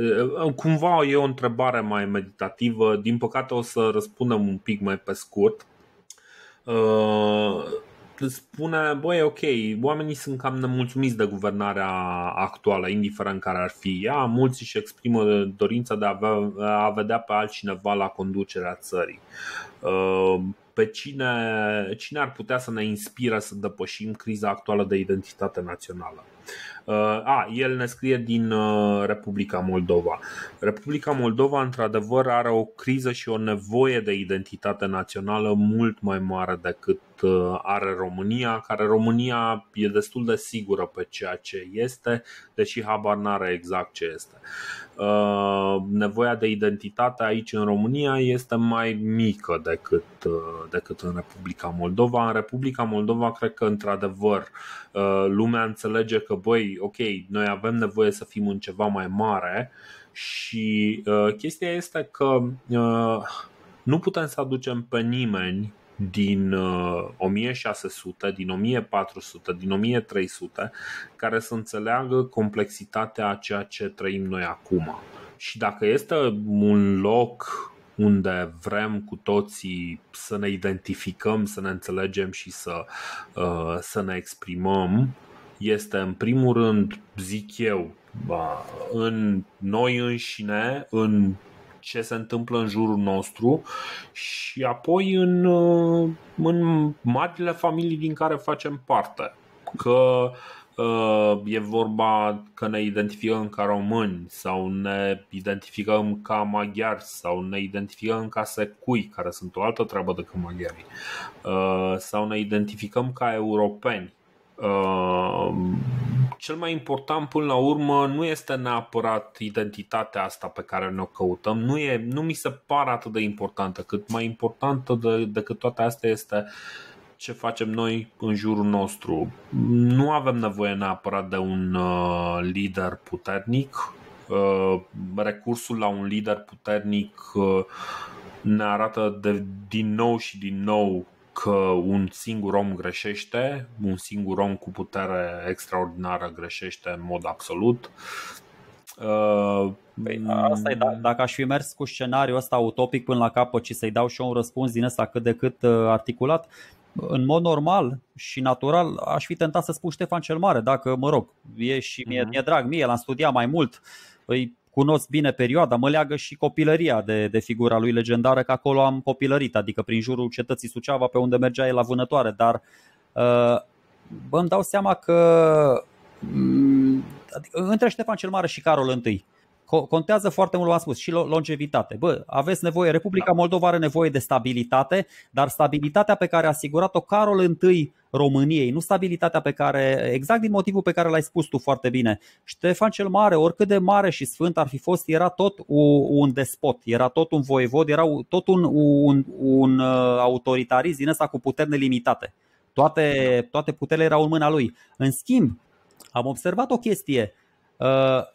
uh, cumva e o întrebare mai meditativă, din păcate o să răspundem un pic mai pe scurt. Uh, spune, băi, ok, oamenii sunt cam nemulțumiți de guvernarea actuală, indiferent care ar fi ea, mulți își exprimă dorința de a, avea, a vedea pe altcineva la conducerea țării. Uh, pe cine, cine ar putea să ne inspire să depășim criza actuală de identitate națională? Uh, a, el ne scrie din uh, Republica Moldova. Republica Moldova, într-adevăr, are o criză și o nevoie de identitate națională mult mai mare decât uh, are România, care România e destul de sigură pe ceea ce este, deși habar n-are exact ce este. Uh, nevoia de identitate aici în România este mai mică decât, uh, decât în Republica Moldova. În Republica Moldova cred că într-adevăr uh, lumea înțelege că băi, ok, noi avem nevoie să fim în ceva mai mare și chestia este că nu putem să aducem pe nimeni din 1600, uh, din 1400, din 1300 care să înțeleagă complexitatea a ceea ce trăim noi acum. Și dacă este un loc unde vrem cu toții să ne identificăm, să ne înțelegem și să, uh, să ne exprimăm, este în primul rând, zic eu, uh, în noi înșine, în ce se întâmplă în jurul nostru și apoi în, uh, în marile familii din care facem parte. Că uh, e vorba că ne identificăm ca români sau ne identificăm ca maghiari sau ne identificăm ca secui, care sunt o altă treabă decât maghiarii, uh, sau ne identificăm ca europeni cel mai important până la urmă nu este neapărat identitatea asta pe care ne-o căutăm, nu, e, nu mi se pare atât de importantă, cât mai importantă de, decât toate astea este ce facem noi în jurul nostru. Nu avem nevoie neapărat de un uh, lider puternic. Uh, recursul la un lider puternic uh, ne arată de, din nou și din nou că un singur om greșește, un singur om cu putere extraordinară greșește în mod absolut. Uh, păi, asta e, da, mm. dacă aș fi mers cu scenariul ăsta utopic până la capăt și să-i dau și eu un răspuns din ăsta cât de cât uh, articulat, în mod normal și natural aș fi tentat să spun Ștefan cel Mare, dacă, mă rog, e și mie, uh-huh. mie drag, mie l-am studiat mai mult, îi cunosc bine perioada, mă leagă și copilăria de, de figura lui legendară, că acolo am copilărit, adică prin jurul cetății Suceava, pe unde mergea el la vânătoare, dar uh, bă, îmi dau seama că mm, adică, între Ștefan cel Mare și Carol I, contează foarte mult, v-am spus, și longevitate. Bă, aveți nevoie, Republica da. Moldova are nevoie de stabilitate, dar stabilitatea pe care a asigurat-o Carol I României, nu stabilitatea pe care, exact din motivul pe care l-ai spus tu foarte bine. Ștefan cel Mare, oricât de mare și sfânt ar fi fost, era tot un despot, era tot un voievod, era tot un, un, un uh, autoritarism din ăsta cu puteri nelimitate. Toate, toate puterile erau în mâna lui. În schimb, am observat o chestie. Uh,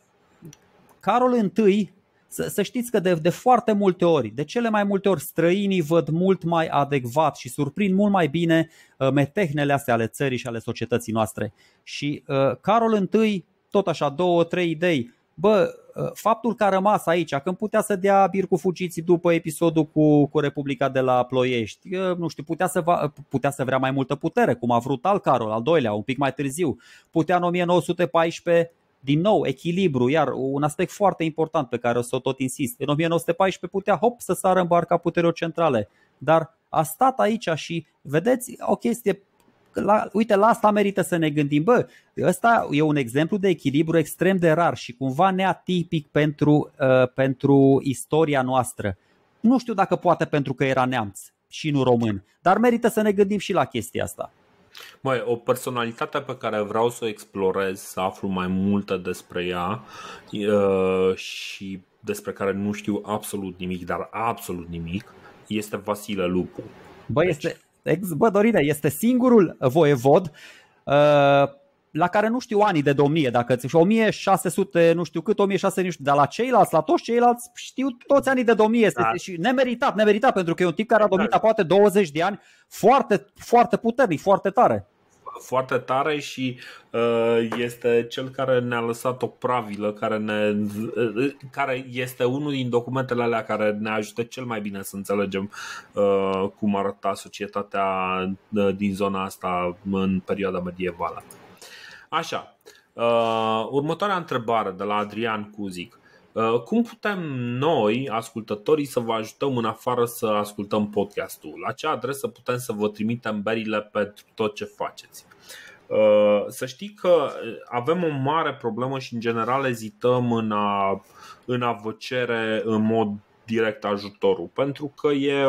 Carol I, să, să știți că de, de foarte multe ori, de cele mai multe ori, străinii văd mult mai adecvat și surprind mult mai bine uh, metehnele astea ale țării și ale societății noastre. Și uh, Carol I, tot așa, două, trei idei. Bă, uh, faptul că a rămas aici, când putea să dea bir cu fugiții după episodul cu, cu Republica de la Ploiești, uh, nu știu, putea să, va, putea să vrea mai multă putere, cum a vrut al Carol, al doilea, un pic mai târziu. Putea în 1914 din nou, echilibru, iar un aspect foarte important pe care o să tot insist. În 1914 putea, hop, să sară în barca puterilor centrale, dar a stat aici și, vedeți, o chestie la, uite, la asta merită să ne gândim. Bă, ăsta e un exemplu de echilibru extrem de rar și cumva neatipic pentru, uh, pentru istoria noastră. Nu știu dacă poate pentru că era neamț și nu român, dar merită să ne gândim și la chestia asta. Măi, o personalitate pe care vreau să o explorez, să aflu mai multe despre ea și despre care nu știu absolut nimic, dar absolut nimic, este Vasile Lupu. Bă, deci... este, ex, bă Dorine, este singurul voievod uh, la care nu știu anii de domnie, dacă și 1600, nu știu cât, 1600, nu știu, dar la ceilalți, la toți ceilalți știu toți anii de domnie. Este da. și nemeritat, nemeritat, pentru că e un tip care a domnit da. poate 20 de ani foarte, foarte puternic, foarte tare foarte tare și uh, este cel care ne-a lăsat o pravilă, care, ne, uh, uh, care este unul din documentele alea care ne ajută cel mai bine să înțelegem cum arăta societatea din zona asta în perioada medievală. Așa, uh, următoarea întrebare de la Adrian Cuzic. Uh, cum putem noi, ascultătorii, să vă ajutăm în afară să ascultăm podcastul? La ce adresă putem să vă trimitem berile pentru tot ce faceți? Uh, să știi că avem o mare problemă și în general ezităm în a, în a vă cere în mod direct ajutorul Pentru că e,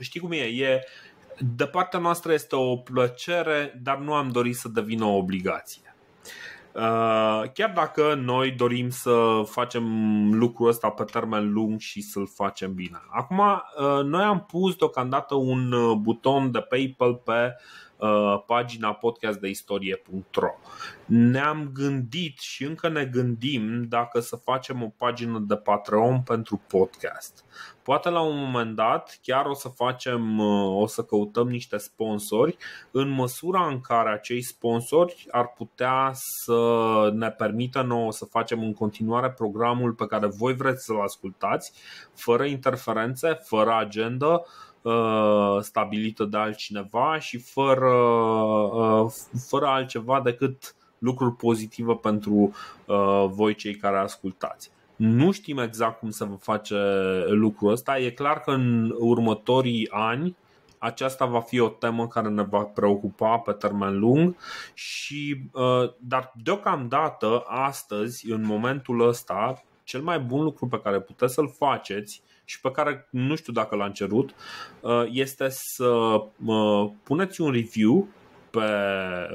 știi cum e, e de partea noastră este o plăcere, dar nu am dorit să devină o obligație. Uh, chiar dacă noi dorim să facem lucrul ăsta pe termen lung și să-l facem bine. Acum, uh, noi am pus deocamdată un uh, buton de PayPal pe Uh, pagina podcastdeistorie.ro. Ne-am gândit și încă ne gândim dacă să facem o pagină de Patreon pentru podcast. Poate la un moment dat chiar o să facem, uh, o să căutăm niște sponsori în măsura în care acei sponsori ar putea să ne permită nouă să facem în continuare programul pe care voi vreți să-l ascultați, fără interferențe, fără agenda, Uh, stabilită de altcineva și fără, uh, fără altceva decât lucruri pozitive pentru uh, voi cei care ascultați. Nu știm exact cum se va face lucrul ăsta. E clar că în următorii ani aceasta va fi o temă care ne va preocupa pe termen lung și dar deocamdată astăzi, în momentul ăsta, cel mai bun lucru pe care puteți să-l faceți și pe care nu știu dacă l-am cerut, uh, este să uh, puneți un review pe,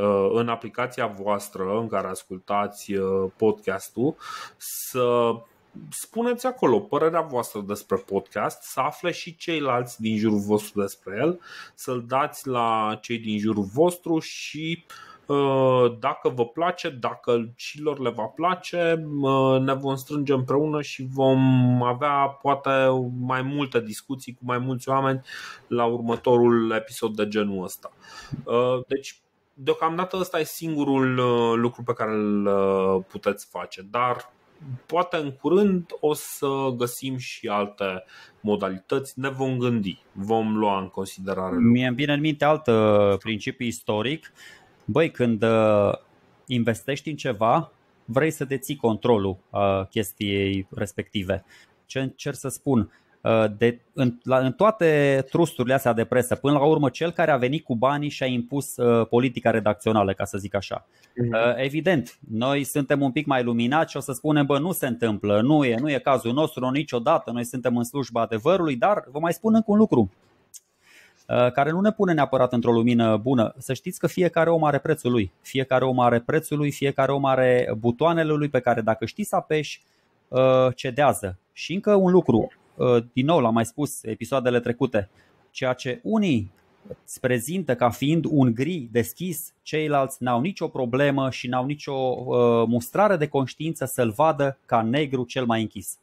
uh, în aplicația voastră în care ascultați podcastul, să spuneți acolo părerea voastră despre podcast, să afle și ceilalți din jurul vostru despre el, să-l dați la cei din jurul vostru și uh, Uh, dacă vă place, dacă și lor le va place, uh, ne vom strânge împreună și vom avea poate mai multe discuții cu mai mulți oameni la următorul episod de genul ăsta. Uh, deci, deocamdată ăsta e singurul lucru pe care îl puteți face, dar poate în curând o să găsim și alte modalități, ne vom gândi, vom lua în considerare. Mi-am bine în minte alt principiu istoric, Băi, când uh, investești în ceva, vrei să deții controlul uh, chestiei respective. Ce încerc să spun? Uh, de, în, la, în toate trusturile astea de presă, până la urmă, cel care a venit cu banii și a impus uh, politica redacțională, ca să zic așa. Mhm. Uh, evident, noi suntem un pic mai luminați și o să spunem, bă, nu se întâmplă, nu e, nu e cazul nostru, niciodată, noi suntem în slujba adevărului, dar vă mai spun încă un lucru. Uh, care nu ne pune neapărat într-o lumină bună. Să știți că fiecare om are prețul lui, fiecare om are prețul lui, fiecare om are butoanele lui pe care dacă știi să apeși, uh, cedează. Și încă un lucru, uh, din nou l-am mai spus episoadele trecute, ceea ce unii îți prezintă ca fiind un gri deschis, ceilalți n-au nicio problemă și n-au nicio uh, mustrare de conștiință să-l vadă ca negru cel mai închis.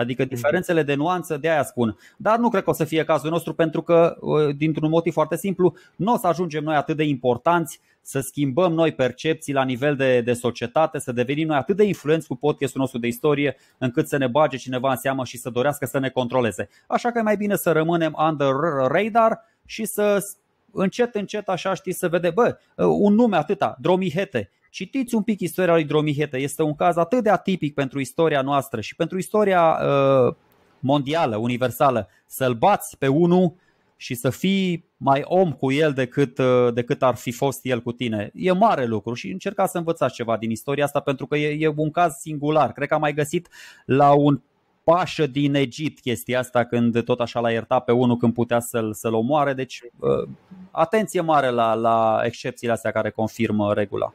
Adică mhm. diferențele de nuanță, de aia spun. Dar nu cred că o să fie cazul nostru pentru că, ă, dintr-un motiv foarte simplu, nu o să ajungem noi atât de importanți să schimbăm noi percepții la nivel de, de societate, să devenim noi atât de influenți cu podcastul nostru de istorie, încât să ne bage cineva în seamă și să dorească să ne controleze. Așa că e mai bine să rămânem under radar și să încet, încet, așa știi, să vede, bă, ă, un nume atâta, Dromihete, Citiți un pic istoria lui Dromihetă. Este un caz atât de atipic pentru istoria noastră și pentru istoria uh, mondială, universală. Să-l bați pe unul și să fii mai om cu el decât, uh, decât ar fi fost el cu tine. E mare lucru și încerca să învățați ceva din istoria asta pentru că e, e un caz singular. Cred că am mai găsit la un pașă din Egipt chestia asta când tot așa l-a iertat pe unul când putea să-l, să-l omoare. Deci uh, atenție mare la, la excepțiile astea care confirmă regula.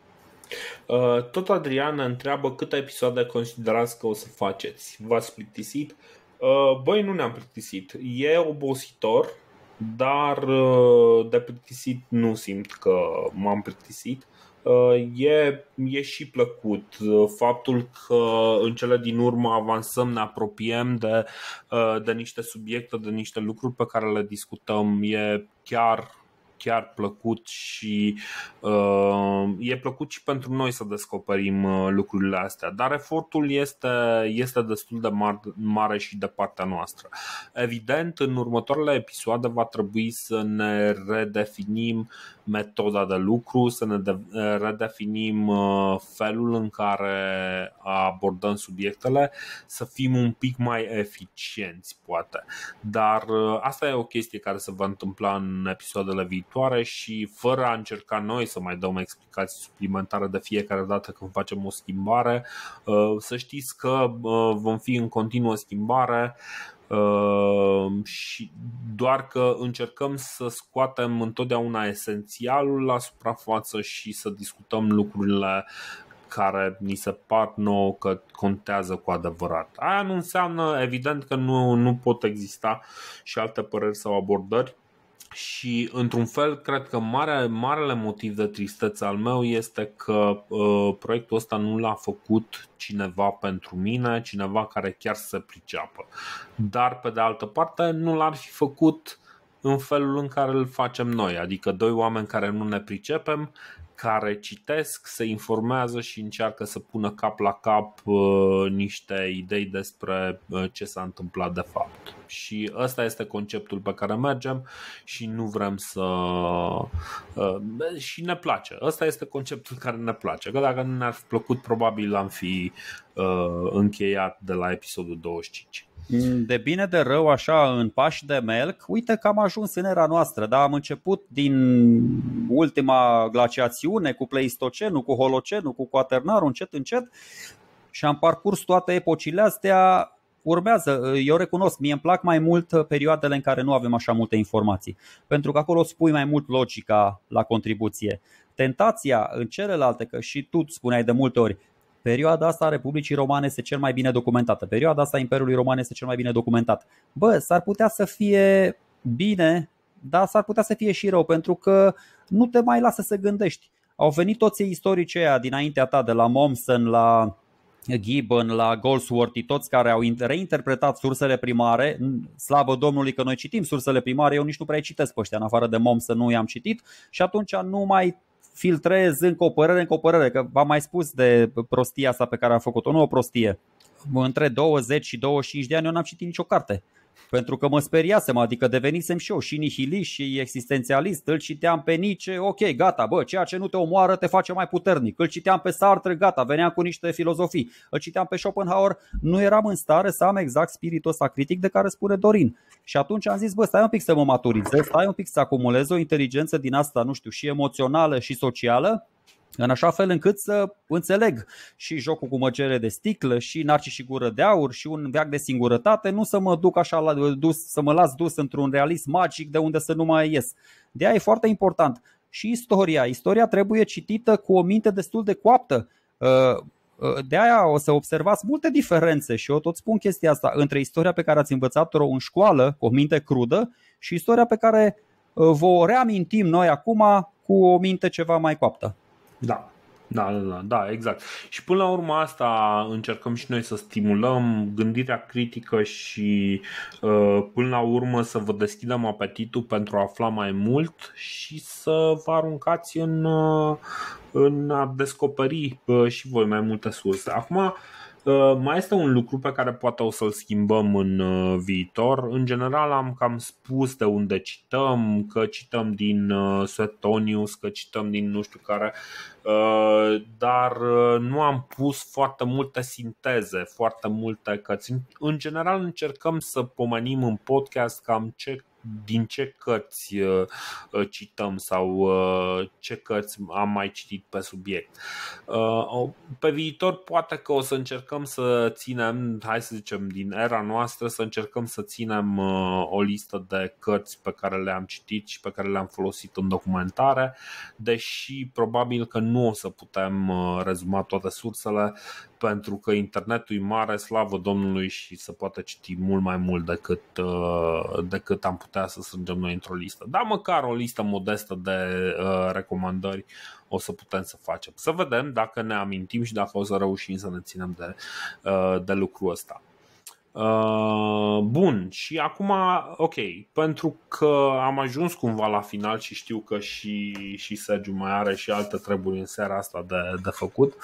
Uh, tot Adriana întreabă câte episoade considerați că o să faceți. V-ați plictisit? Uh, băi, nu ne-am plictisit. E obositor, dar uh, de plictisit nu simt că m-am plictisit. E, e și plăcut faptul că în cele din urmă avansăm, ne apropiem de, de niște subiecte, de niște lucruri pe care le discutăm. E chiar chiar plăcut și uh, e plăcut și pentru noi să descoperim uh, lucrurile astea, dar efortul este, este destul de mare, mare și de partea noastră. Evident, în următoarele episoade va trebui să ne redefinim metoda de lucru, să ne de- redefinim uh, felul în care abordăm subiectele, să fim un pic mai eficienți, poate. Dar uh, asta e o chestie care se va întâmpla în episoadele viitoare următoare și fără a încerca noi să mai dăm explicații suplimentare de fiecare dată când facem o schimbare, uh, să știți că uh, vom fi în continuă schimbare uh, și doar că încercăm să scoatem întotdeauna esențialul la suprafață și să discutăm lucrurile care ni se par nouă că contează cu adevărat. Aia nu înseamnă, evident, că nu, nu pot exista și alte păreri sau abordări. Și, într-un fel, cred că mare, marele motiv de tristețe al meu este că uh, proiectul ăsta nu l-a făcut cineva pentru mine, cineva care chiar se priceapă. Dar, pe de altă parte, nu l-ar fi făcut în felul în care îl facem noi, adică doi oameni care nu ne pricepem, care citesc, se informează și încearcă să pună cap la cap uh, niște idei despre uh, ce s-a întâmplat de fapt. Și ăsta este conceptul pe care mergem și nu vrem să. Uh, și ne place. Ăsta este conceptul care ne place. Că dacă nu ne-ar fi plăcut, probabil l-am fi încheiat de la episodul 25. Mm, de bine de rău, așa, în pași de melc, uite că am ajuns în era noastră, dar am început din ultima glaciațiune cu Pleistocenul, cu Holocenul, cu Quaternarul, încet, încet, și am parcurs toate epocile astea urmează, eu recunosc, mie îmi plac mai mult perioadele în care nu avem așa multe informații, pentru că acolo spui mai mult logica la contribuție. Tentația în celelalte, că și tu spuneai de multe ori, Perioada asta a Republicii Romane este cel mai bine documentată. Perioada asta a Imperiului Roman este cel mai bine documentat. Bă, s-ar putea să fie bine, dar s-ar putea să fie și rău, pentru că nu te mai lasă să gândești. Au venit toți istoricii aia dinaintea ta, de la Momsen la Gibbon, la Goldsworthy, toți care au reinterpretat sursele primare, slavă Domnului că noi citim sursele primare, eu nici nu prea citesc pe ăștia, în afară de Momsen nu i-am citit, și atunci nu mai filtrez încă o părere, încă o părere, că v-am mai spus de prostia asta pe care am făcut-o, nu o prostie. Între 20 și 25 de ani eu n-am citit nicio carte. Pentru că mă speriasem, adică devenisem și eu și nihilist și existențialist, îl citeam pe Nice, ok, gata, bă, ceea ce nu te omoară te face mai puternic, îl citeam pe Sartre, gata, veneam cu niște filozofii, îl citeam pe Schopenhauer, nu eram în stare să am exact spiritul ăsta critic de care spune Dorin. Și atunci am zis, bă, stai un pic să mă maturizez, stai un pic să acumulez o inteligență din asta, nu știu, și emoțională și socială, în așa fel încât să înțeleg și jocul cu măgere de sticlă și narci și gură de aur și un veac de singurătate, nu să mă duc așa la, dus, să mă las dus într-un realism magic de unde să nu mai ies. De aia e foarte important. Și istoria. Istoria trebuie citită cu o minte destul de coaptă. Uh, uh, de aia o să observați multe diferențe și eu tot spun chestia asta între istoria pe care ați învățat-o în școală cu o minte crudă și istoria pe care uh, vă o reamintim noi acum cu o minte ceva mai coaptă. Da. Da, da, da, da, exact. Și până la urmă asta încercăm și noi să stimulăm gândirea critică și uh, până la urmă să vă deschidem apetitul pentru a afla mai mult și să vă aruncați în, uh, în a descoperi uh, și voi mai multe surse. Acum, Uh, mai este un lucru pe care poate o să-l schimbăm în uh, viitor. În general am cam spus de unde cităm, că cităm din uh, Suetonius, că cităm din nu știu care, dar nu am pus foarte multe sinteze, foarte multe cărți. În general încercăm să pomenim în podcast cam ce din ce cărți uh, uh, cităm sau uh, ce cărți am mai citit pe subiect. Pe viitor poate că o să încercăm să ținem, hai să zicem, din era noastră, să încercăm să ținem o listă de cărți pe care le-am citit și pe care le-am folosit în documentare, deși probabil că nu o să putem rezuma toate sursele pentru că internetul e mare, slavă Domnului și se poate citi mult mai mult decât, decât am putea putea să strângem noi într-o listă. Dar măcar o listă modestă de uh, recomandări o să putem să facem. Să vedem dacă ne amintim și dacă o să reușim să ne ținem de, uh, de lucrul ăsta. Uh, bun, și acum, ok, pentru că am ajuns cumva la final și știu că și, și Sergiu mai are și alte treburi în seara asta de, de făcut. Uh,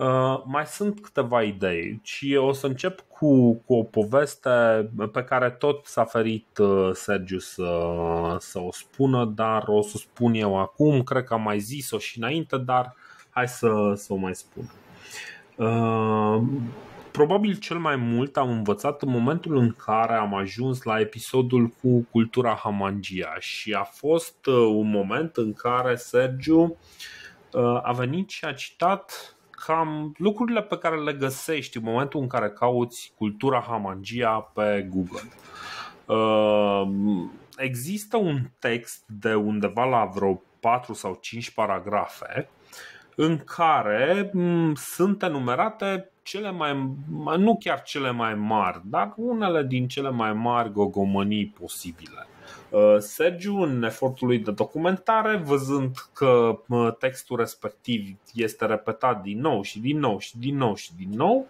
Uh, mai sunt câteva idei și o să încep cu, cu o poveste pe care tot s-a ferit uh, Sergiu să, să o spună, dar o să spun eu acum, cred că am mai zis-o și înainte, dar hai să, să o mai spun. Uh, probabil cel mai mult am învățat în momentul în care am ajuns la episodul cu cultura hamangia și a fost uh, un moment în care Sergiu uh, a venit și a citat cam lucrurile pe care le găsești în momentul în care cauți cultura Hamangia pe Google. Uh, există un text de undeva la vreo 4 sau 5 paragrafe în care mm, sunt enumerate cele mai, nu chiar cele mai mari, dar unele din cele mai mari gogomănii posibile. Uh, Sergiu în efortul lui de documentare, văzând că textul respectiv este repetat din nou și din nou și din nou și din nou,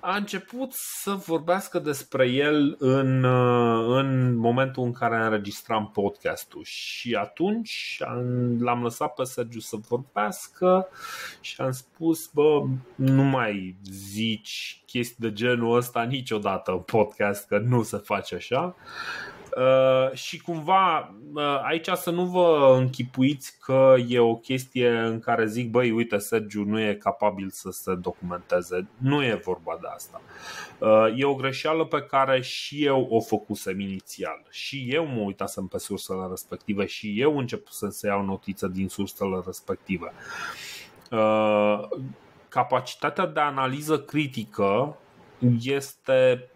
a început să vorbească despre el în, uh, în momentul în care înregistram podcastul și atunci l-am lăsat pe Sergiu să vorbească și am spus, bă, nu mai zici chestii de genul ăsta niciodată în podcast, că nu se face așa Uh, și cumva uh, aici să nu vă închipuiți că e o chestie în care zic, băi, uite, Sergiu nu e capabil să se documenteze. Nu e vorba de asta. Uh, e o greșeală pe care și eu o făcusem inițial. Și eu mă uitasem pe sursele respective și eu începusem să iau notiță din sursele respective. Capacitatea de analiză critică este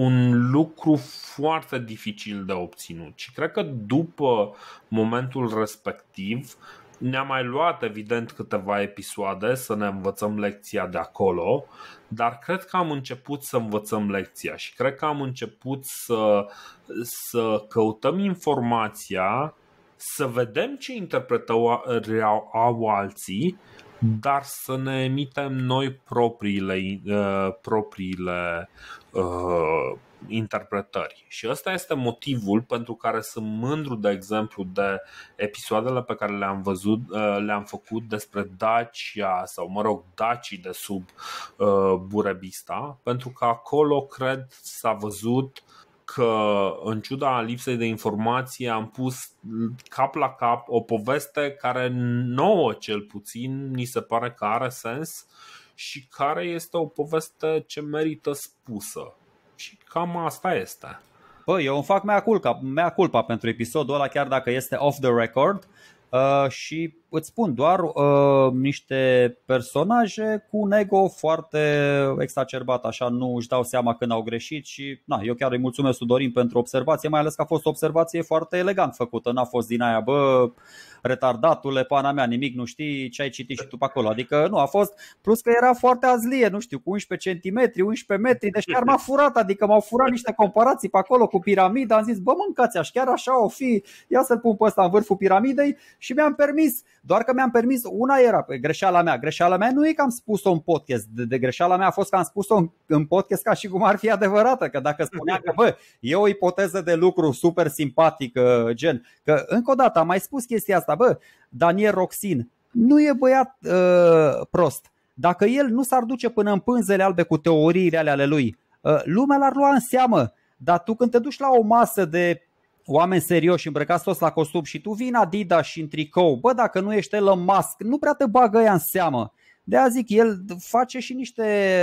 un lucru foarte dificil de obținut și cred că după momentul respectiv ne-a mai luat evident câteva episoade să ne învățăm lecția de acolo, dar cred că am început să învățăm lecția și cred că am început să, să căutăm informația, să vedem ce interpretări au alții Mm. dar să ne emitem noi propriile, uh, propriile uh, interpretări. Și ăsta este motivul pentru care sunt mândru, de exemplu, de episoadele pe care le-am văzut, uh, le-am făcut despre Dacia sau, mă rog, Dacii de sub uh, Burebista, pentru că acolo cred s-a văzut că, în ciuda lipsei de informații, am pus cap la cap o poveste care nouă, cel puțin, ni se pare că are sens și care este o poveste ce merită spusă. Și cam asta este. Bă, eu îmi fac mea culpa, mea culpa pentru episodul ăla, chiar dacă este off the record. Uh, și îți spun doar uh, niște personaje cu un ego foarte exacerbat, așa nu își dau seama când au greșit și na, eu chiar îi mulțumesc Dorin pentru observație, mai ales că a fost o observație foarte elegant făcută, n-a fost din aia, bă, retardatule, pana mea, nimic nu știi ce ai citit și tu pe acolo. Adică nu a fost, plus că era foarte azlie, nu știu, cu 11 cm, 11 metri, deci chiar m-a furat, adică m-au furat niște comparații pe acolo cu piramida, am zis, bă, mâncați aș chiar așa o fi, ia să-l pun pe ăsta în vârful piramidei și mi-am permis doar că mi-am permis, una era greșeala mea. Greșeala mea nu e că am spus-o în podcast. De, de greșeala mea a fost că am spus-o în, în podcast ca și cum ar fi adevărată. Că dacă spunea că, bă, e o ipoteză de lucru super simpatică, uh, gen, că încă o dată am mai spus chestia asta, bă, Daniel Roxin nu e băiat uh, prost. Dacă el nu s-ar duce până în pânzele albe cu teoriile ale lui, uh, lumea l-ar lua în seamă. Dar tu când te duci la o masă de oameni serioși îmbrăcați toți la costum și tu vin Adidas și în tricou, bă, dacă nu ești Elon Musk, nu prea te bagă ea în seamă. De a zic, el face și niște,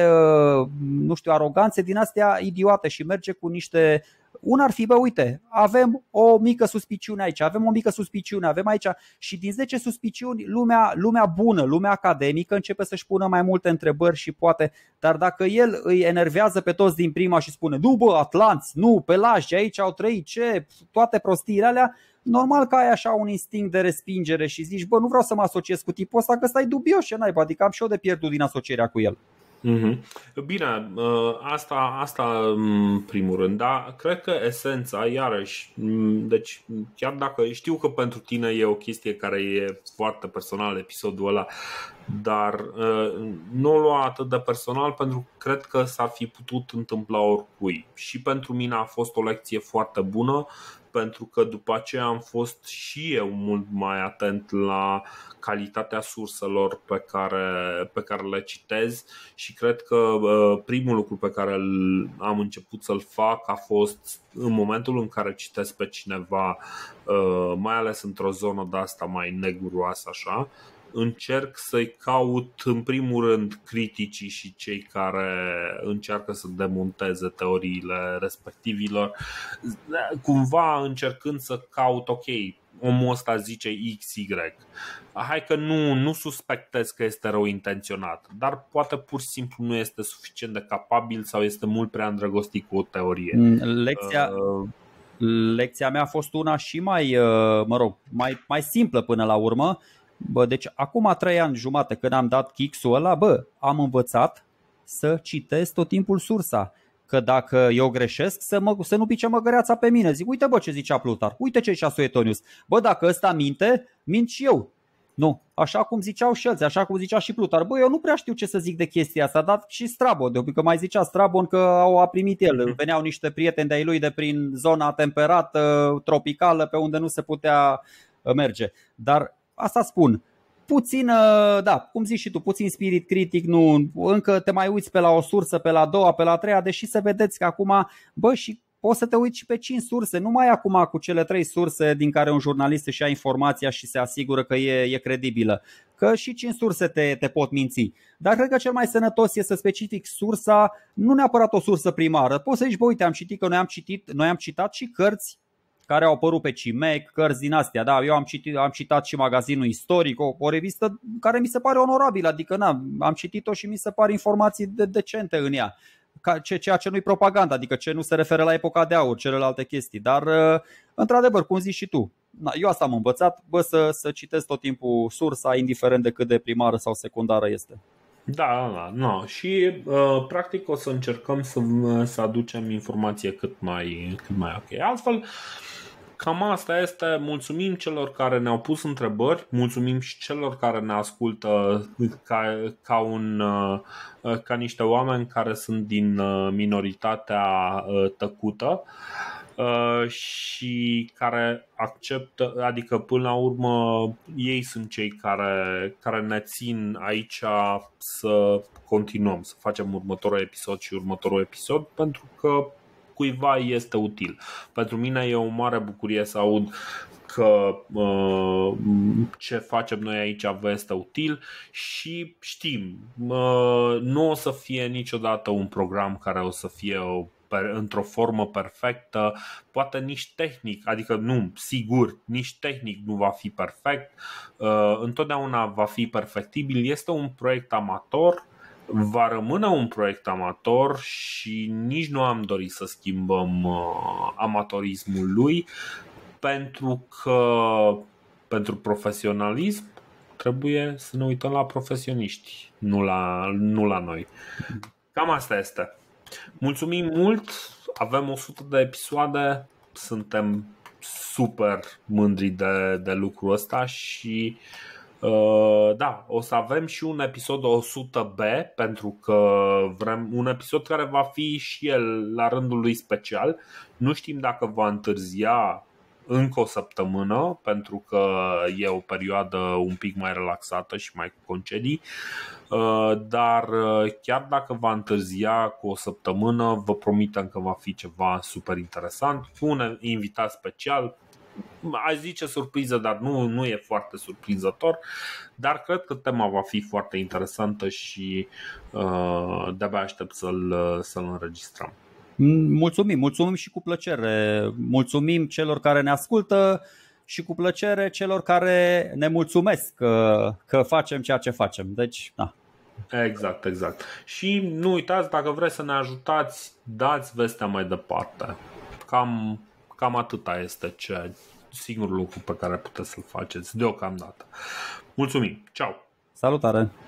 uh, nu știu, aroganțe din astea idiote și merge cu niște un ar fi, bă, uite, avem o mică suspiciune aici, avem o mică suspiciune, avem aici și din 10 suspiciuni lumea, lumea bună, lumea academică începe să-și pună mai multe întrebări și poate, dar dacă el îi enervează pe toți din prima și spune nu bă, atlanți, nu, pelași, aici au trăit ce, toate prostiile alea, normal că ai așa un instinct de respingere și zici, bă, nu vreau să mă asociez cu tipul ăsta că stai dubios ce naiba, adică am și eu de pierdut din asocierea cu el. Mm-hmm. Bine, uh, asta, asta în primul rând, dar cred că esența, iarăși, deci chiar dacă știu că pentru tine e o chestie care e foarte personală episodul ăla, dar uh, nu o lua atât de personal pentru că cred că s-ar fi putut întâmpla oricui și pentru mine a fost o lecție foarte bună pentru că după aceea am fost și eu mult mai atent la calitatea surselor pe care, pe care le citez și cred că primul lucru pe care am început să-l fac a fost în momentul în care citesc pe cineva, mai ales într-o zonă de asta mai neguroasă așa, încerc să-i caut în primul rând criticii și cei care încearcă să demonteze teoriile respectivilor, cumva încercând să caut, ok, omul ăsta zice XY. Hai că nu, nu suspectez că este rău intenționat, dar poate pur și simplu nu este suficient de capabil sau este mult prea îndrăgostit cu o teorie. Mm, lecția, uh, lecția mea a fost una și mai, uh, mă rog, mai, mai simplă până la urmă Bă, deci acum trei ani jumate când am dat kicks-ul ăla, bă, am învățat să citesc tot timpul sursa. Că dacă eu greșesc, să, mă, să nu pice măgăreața pe mine. Zic, uite bă ce zicea Plutar, uite ce zicea Suetonius. Bă, dacă ăsta minte, mint și eu. Nu, așa cum ziceau și alții, așa cum zicea și Plutar. Bă, eu nu prea știu ce să zic de chestia asta, dar și Strabon, de că mai zicea Strabon că au a primit el. Veneau niște prieteni de-ai lui de prin zona temperată, tropicală, pe unde nu se putea uh, merge. Dar asta spun, puțin, ă, da, cum zici și tu, puțin spirit critic, nu, încă te mai uiți pe la o sursă, pe la doua, pe la treia, deși să vedeți că acum, bă, și poți să te uiți și pe cinci surse, nu mai acum cu cele trei surse din care un jurnalist își ia informația și se asigură că e, e credibilă. Că și cinci surse te, te pot minți. Dar cred că cel mai sănătos e să specific sursa, nu neapărat o sursă primară. Poți să zici, bă, uite, am citit că noi am citit, noi am citat și cărți care au apărut pe Cimec, cărți din astea. Da, eu am, citit, am citat și magazinul istoric, o, o revistă care mi se pare onorabilă, adică na, am citit-o și mi se par informații de, decente în ea. Ca, ce, ceea ce nu-i propaganda, adică ce nu se referă la epoca de aur, celelalte chestii. Dar, uh, într-adevăr, cum zici și tu, na, eu asta am învățat, bă, să, să citesc tot timpul sursa, indiferent de cât de primară sau secundară este. Da, da, da. No. Și uh, practic o să încercăm să, să aducem informație cât mai, cât mai ok. Altfel, uh, cam asta este. Mulțumim celor care ne-au pus întrebări, mulțumim și celor care ne ascultă ca, ca, un, uh, ca niște oameni care sunt din uh, minoritatea uh, tăcută și care acceptă, adică până la urmă ei sunt cei care, care ne țin aici să continuăm, să facem următorul episod și următorul episod, pentru că cuiva este util. Pentru mine e o mare bucurie să aud că uh, ce facem noi aici vă este util și știm, uh, nu o să fie niciodată un program care o să fie o într-o formă perfectă, poate nici tehnic, adică nu, sigur, nici tehnic nu va fi perfect, uh, întotdeauna va fi perfectibil. Este un proiect amator va rămâne un proiect amator și nici nu am dorit să schimbăm uh, amatorismul lui pentru că pentru profesionalism trebuie să ne uităm la profesioniști, nu la, nu la noi. Cam asta este. Mulțumim mult, avem 100 de episoade, suntem super mândri de, de lucrul ăsta și uh, Uh, da, o să avem și un episod 100B, pentru că vrem un episod care va fi și el la rândul lui special. Nu știm dacă va întârzia încă o săptămână, pentru că e o perioadă un pic mai relaxată și mai cu concedii, uh, dar uh, chiar dacă va întârzia cu o săptămână, vă promitem că va fi ceva super interesant cu un invitat special, aș zice surpriză, dar nu, nu e foarte surprinzător, dar cred că tema va fi foarte interesantă și uh, de-abia aștept să-l, să-l înregistrăm. Mulțumim, mulțumim și cu plăcere. Mulțumim celor care ne ascultă și cu plăcere celor care ne mulțumesc că, uh, că facem ceea ce facem. Deci, da. Exact, exact. Și nu uitați, dacă vreți să ne ajutați, dați vestea mai departe. Cam Cam atâta este ce singurul lucru pe care puteți să-l faceți deocamdată. Mulțumim! Ceau! Salutare!